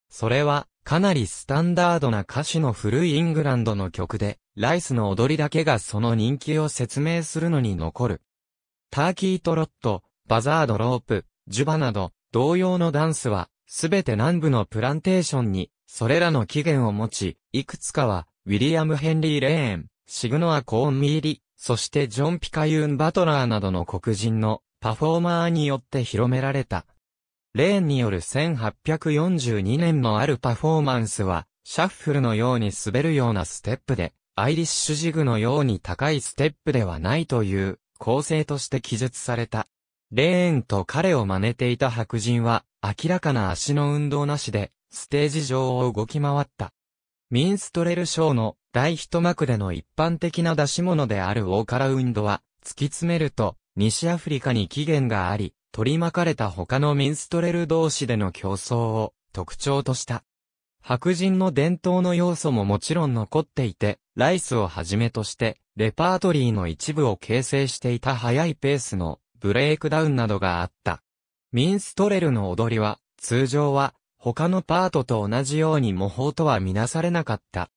それはかなりスタンダードな歌手の古いイングランドの曲で、ライスの踊りだけがその人気を説明するのに残る。ターキートロット、バザードロープ、ジュバなど、同様のダンスは、すべて南部のプランテーションに、それらの起源を持ち、いくつかは、ウィリアム・ヘンリー・レーン、シグノア・コーン・ミーリ、そしてジョン・ピカユーン・バトラーなどの黒人のパフォーマーによって広められた。レーンによる1842年のあるパフォーマンスは、シャッフルのように滑るようなステップで、アイリッシュジグのように高いステップではないという構成として記述された。レーンと彼を真似ていた白人は明らかな足の運動なしでステージ上を動き回った。ミンストレルショーの大一幕での一般的な出し物であるオーカラウンドは突き詰めると西アフリカに起源があり取り巻かれた他のミンストレル同士での競争を特徴とした。白人の伝統の要素ももちろん残っていて、ライスをはじめとして、レパートリーの一部を形成していた速いペースのブレイクダウンなどがあった。ミンストレルの踊りは、通常は、他のパートと同じように模倣とはみなされなかった。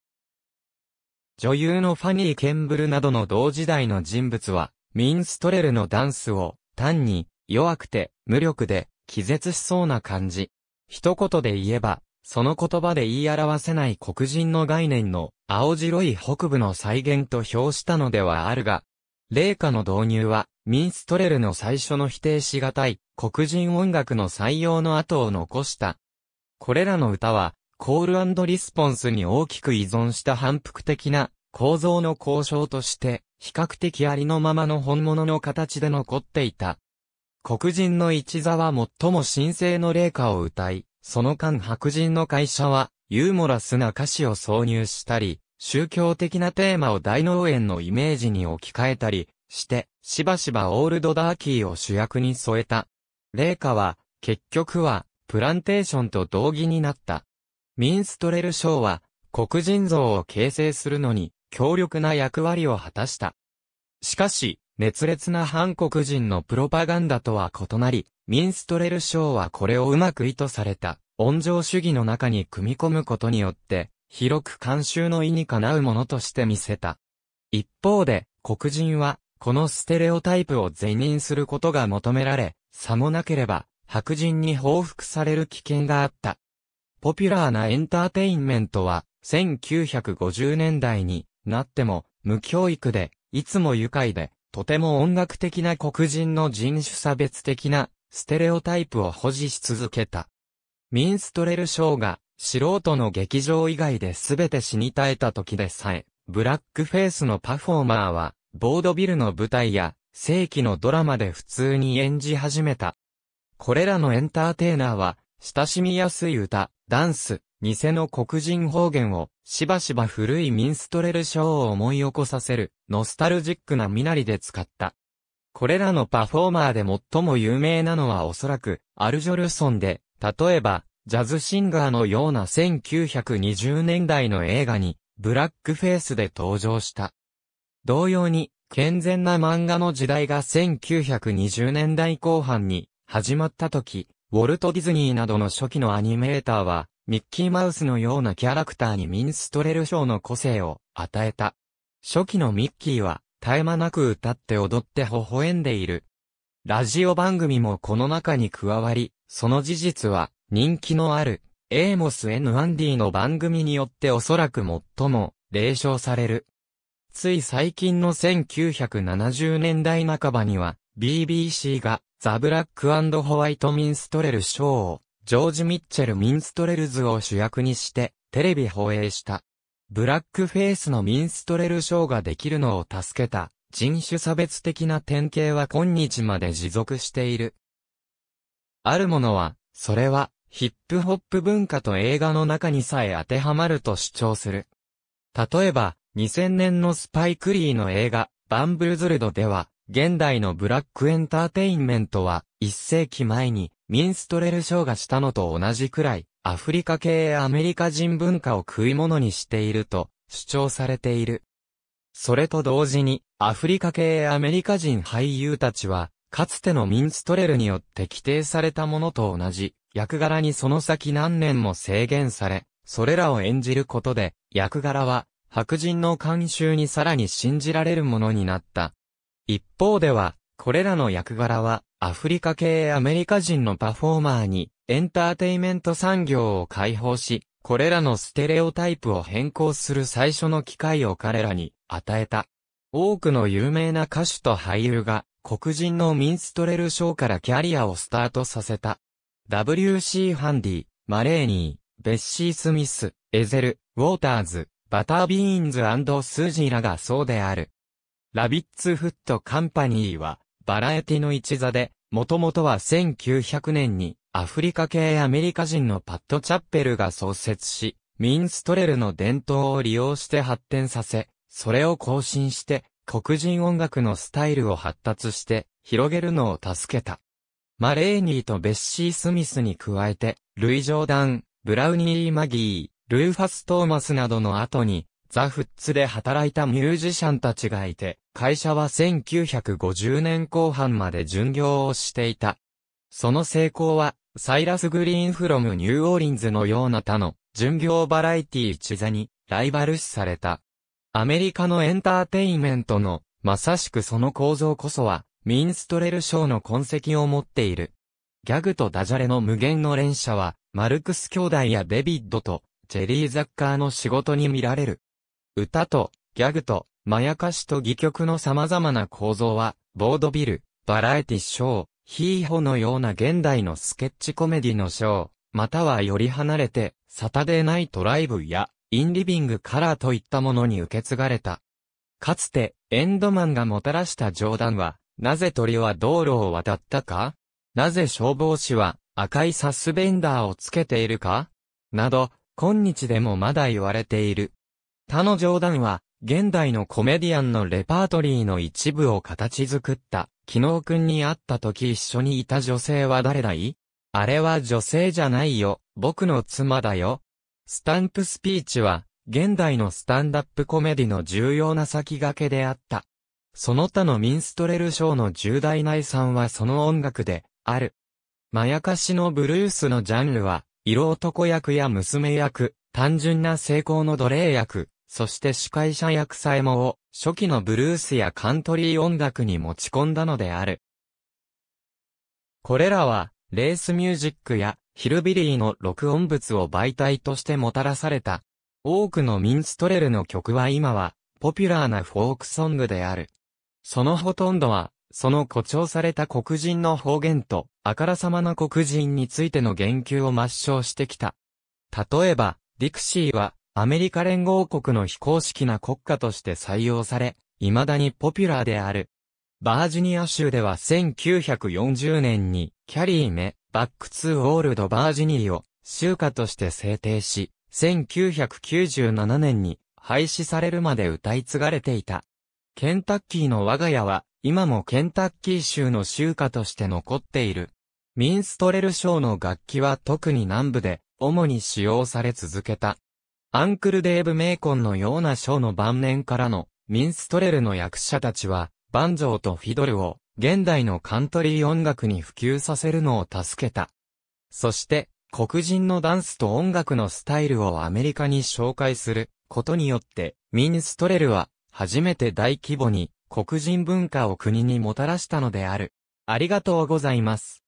女優のファニー・ケンブルなどの同時代の人物は、ミンストレルのダンスを、単に、弱くて、無力で、気絶しそうな感じ。一言で言えば、その言葉で言い表せない黒人の概念の青白い北部の再現と評したのではあるが、霊歌の導入は、ミンストレルの最初の否定し難い黒人音楽の採用の後を残した。これらの歌は、コールリスポンスに大きく依存した反復的な構造の交渉として、比較的ありのままの本物の形で残っていた。黒人の一座は最も神聖の霊歌を歌い、その間白人の会社は、ユーモラスな歌詞を挿入したり、宗教的なテーマを大農園のイメージに置き換えたり、して、しばしばオールドダーキーを主役に添えた。霊下は、結局は、プランテーションと同義になった。ミンストレル賞は、黒人像を形成するのに、強力な役割を果たした。しかし、熱烈な韓国人のプロパガンダとは異なり、ミンストレル賞はこれをうまく意図された、温情主義の中に組み込むことによって、広く慣習の意にかなうものとして見せた。一方で、黒人は、このステレオタイプを是認することが求められ、さもなければ、白人に報復される危険があった。ポピュラーなエンターテインメントは、1950年代になっても、無教育で、いつも愉快で、とても音楽的な黒人の人種差別的なステレオタイプを保持し続けた。ミンストレルショーが素人の劇場以外で全て死に絶えた時でさえ、ブラックフェイスのパフォーマーは、ボードビルの舞台や、正規のドラマで普通に演じ始めた。これらのエンターテイナーは、親しみやすい歌、ダンス、偽の黒人方言をしばしば古いミンストレルショーを思い起こさせる、ノスタルジックな身なりで使った。これらのパフォーマーで最も有名なのはおそらく、アルジョルソンで、例えば、ジャズシンガーのような1920年代の映画に、ブラックフェイスで登場した。同様に、健全な漫画の時代が1920年代後半に始まった時、ウォルト・ディズニーなどの初期のアニメーターは、ミッキーマウスのようなキャラクターにミンストレルショーの個性を与えた。初期のミッキーは絶え間なく歌って踊って微笑んでいる。ラジオ番組もこの中に加わり、その事実は人気のあるエーモスデ d の番組によっておそらく最も霊賞される。つい最近の1970年代半ばには BBC がザ・ブラックホワイトミンストレルショーをジョージ・ミッチェル・ミンストレルズを主役にして、テレビ放映した。ブラックフェイスのミンストレルショーができるのを助けた、人種差別的な典型は今日まで持続している。あるものは、それは、ヒップホップ文化と映画の中にさえ当てはまると主張する。例えば、2000年のスパイクリーの映画、バンブルズルドでは、現代のブラックエンターテインメントは、1世紀前に、ミンストレルショーがしたのと同じくらい、アフリカ系アメリカ人文化を食い物にしていると主張されている。それと同時に、アフリカ系アメリカ人俳優たちは、かつてのミンストレルによって規定されたものと同じ、役柄にその先何年も制限され、それらを演じることで、役柄は、白人の慣習にさらに信じられるものになった。一方では、これらの役柄は、アフリカ系アメリカ人のパフォーマーに、エンターテイメント産業を解放し、これらのステレオタイプを変更する最初の機会を彼らに与えた。多くの有名な歌手と俳優が黒人のミンストレルショーからキャリアをスタートさせた。W.C. ハンディ、マレーニー、ベッシー・スミス、エゼル、ウォーターズ、バタービーンズスージーらがそうである。ラビッツフットカンパニーはバラエティの一座で、もともとは1900年にアフリカ系アメリカ人のパッド・チャッペルが創設し、ミンストレルの伝統を利用して発展させ、それを更新して、黒人音楽のスタイルを発達して、広げるのを助けた。マレーニーとベッシー・スミスに加えて、ルイ・ジョーダン、ブラウニー・マギー、ルーファス・トーマスなどの後に、ザ・フッツで働いたミュージシャンたちがいて、会社は1950年後半まで巡業をしていた。その成功は、サイラス・グリーン・フロム・ニューオーリンズのような他の巡業バラエティ一座にライバル視された。アメリカのエンターテインメントのまさしくその構造こそはミンストレルショーの痕跡を持っている。ギャグとダジャレの無限の連射はマルクス兄弟やデビッドとジェリー・ザッカーの仕事に見られる。歌と、ギャグと、まやかしと戯曲の様々な構造は、ボードビル、バラエティショー、ヒーホのような現代のスケッチコメディのショー、またはより離れて、サタデーナイトライブや、インリビングカラーといったものに受け継がれた。かつて、エンドマンがもたらした冗談は、なぜ鳥は道路を渡ったかなぜ消防士は赤いサスベンダーをつけているかなど、今日でもまだ言われている。他の冗談は、現代のコメディアンのレパートリーの一部を形作った。昨日君に会った時一緒にいた女性は誰だいあれは女性じゃないよ、僕の妻だよ。スタンプスピーチは、現代のスタンダップコメディの重要な先駆けであった。その他のミンストレルショーの重大内産はその音楽で、ある。まやかしのブルースのジャンルは、色男役や娘役、単純な成功の奴隷役、そして司会者役さえもを初期のブルースやカントリー音楽に持ち込んだのである。これらは、レースミュージックやヒルビリーの録音物を媒体としてもたらされた。多くのミンストレルの曲は今は、ポピュラーなフォークソングである。そのほとんどは、その誇張された黒人の方言と、あからさまな黒人についての言及を抹消してきた。例えば、ディクシーは、アメリカ連合国の非公式な国家として採用され、未だにポピュラーである。バージニア州では1940年に、キャリーメ、バックツーオールドバージニーを、州歌として制定し、1997年に廃止されるまで歌い継がれていた。ケンタッキーの我が家は、今もケンタッキー州の州歌として残っている。ミンストレル賞の楽器は特に南部で、主に使用され続けた。アンクルデーブ・メイコンのようなショーの晩年からのミンストレルの役者たちは、バンジョーとフィドルを現代のカントリー音楽に普及させるのを助けた。そして、黒人のダンスと音楽のスタイルをアメリカに紹介することによって、ミンストレルは初めて大規模に黒人文化を国にもたらしたのである。ありがとうございます。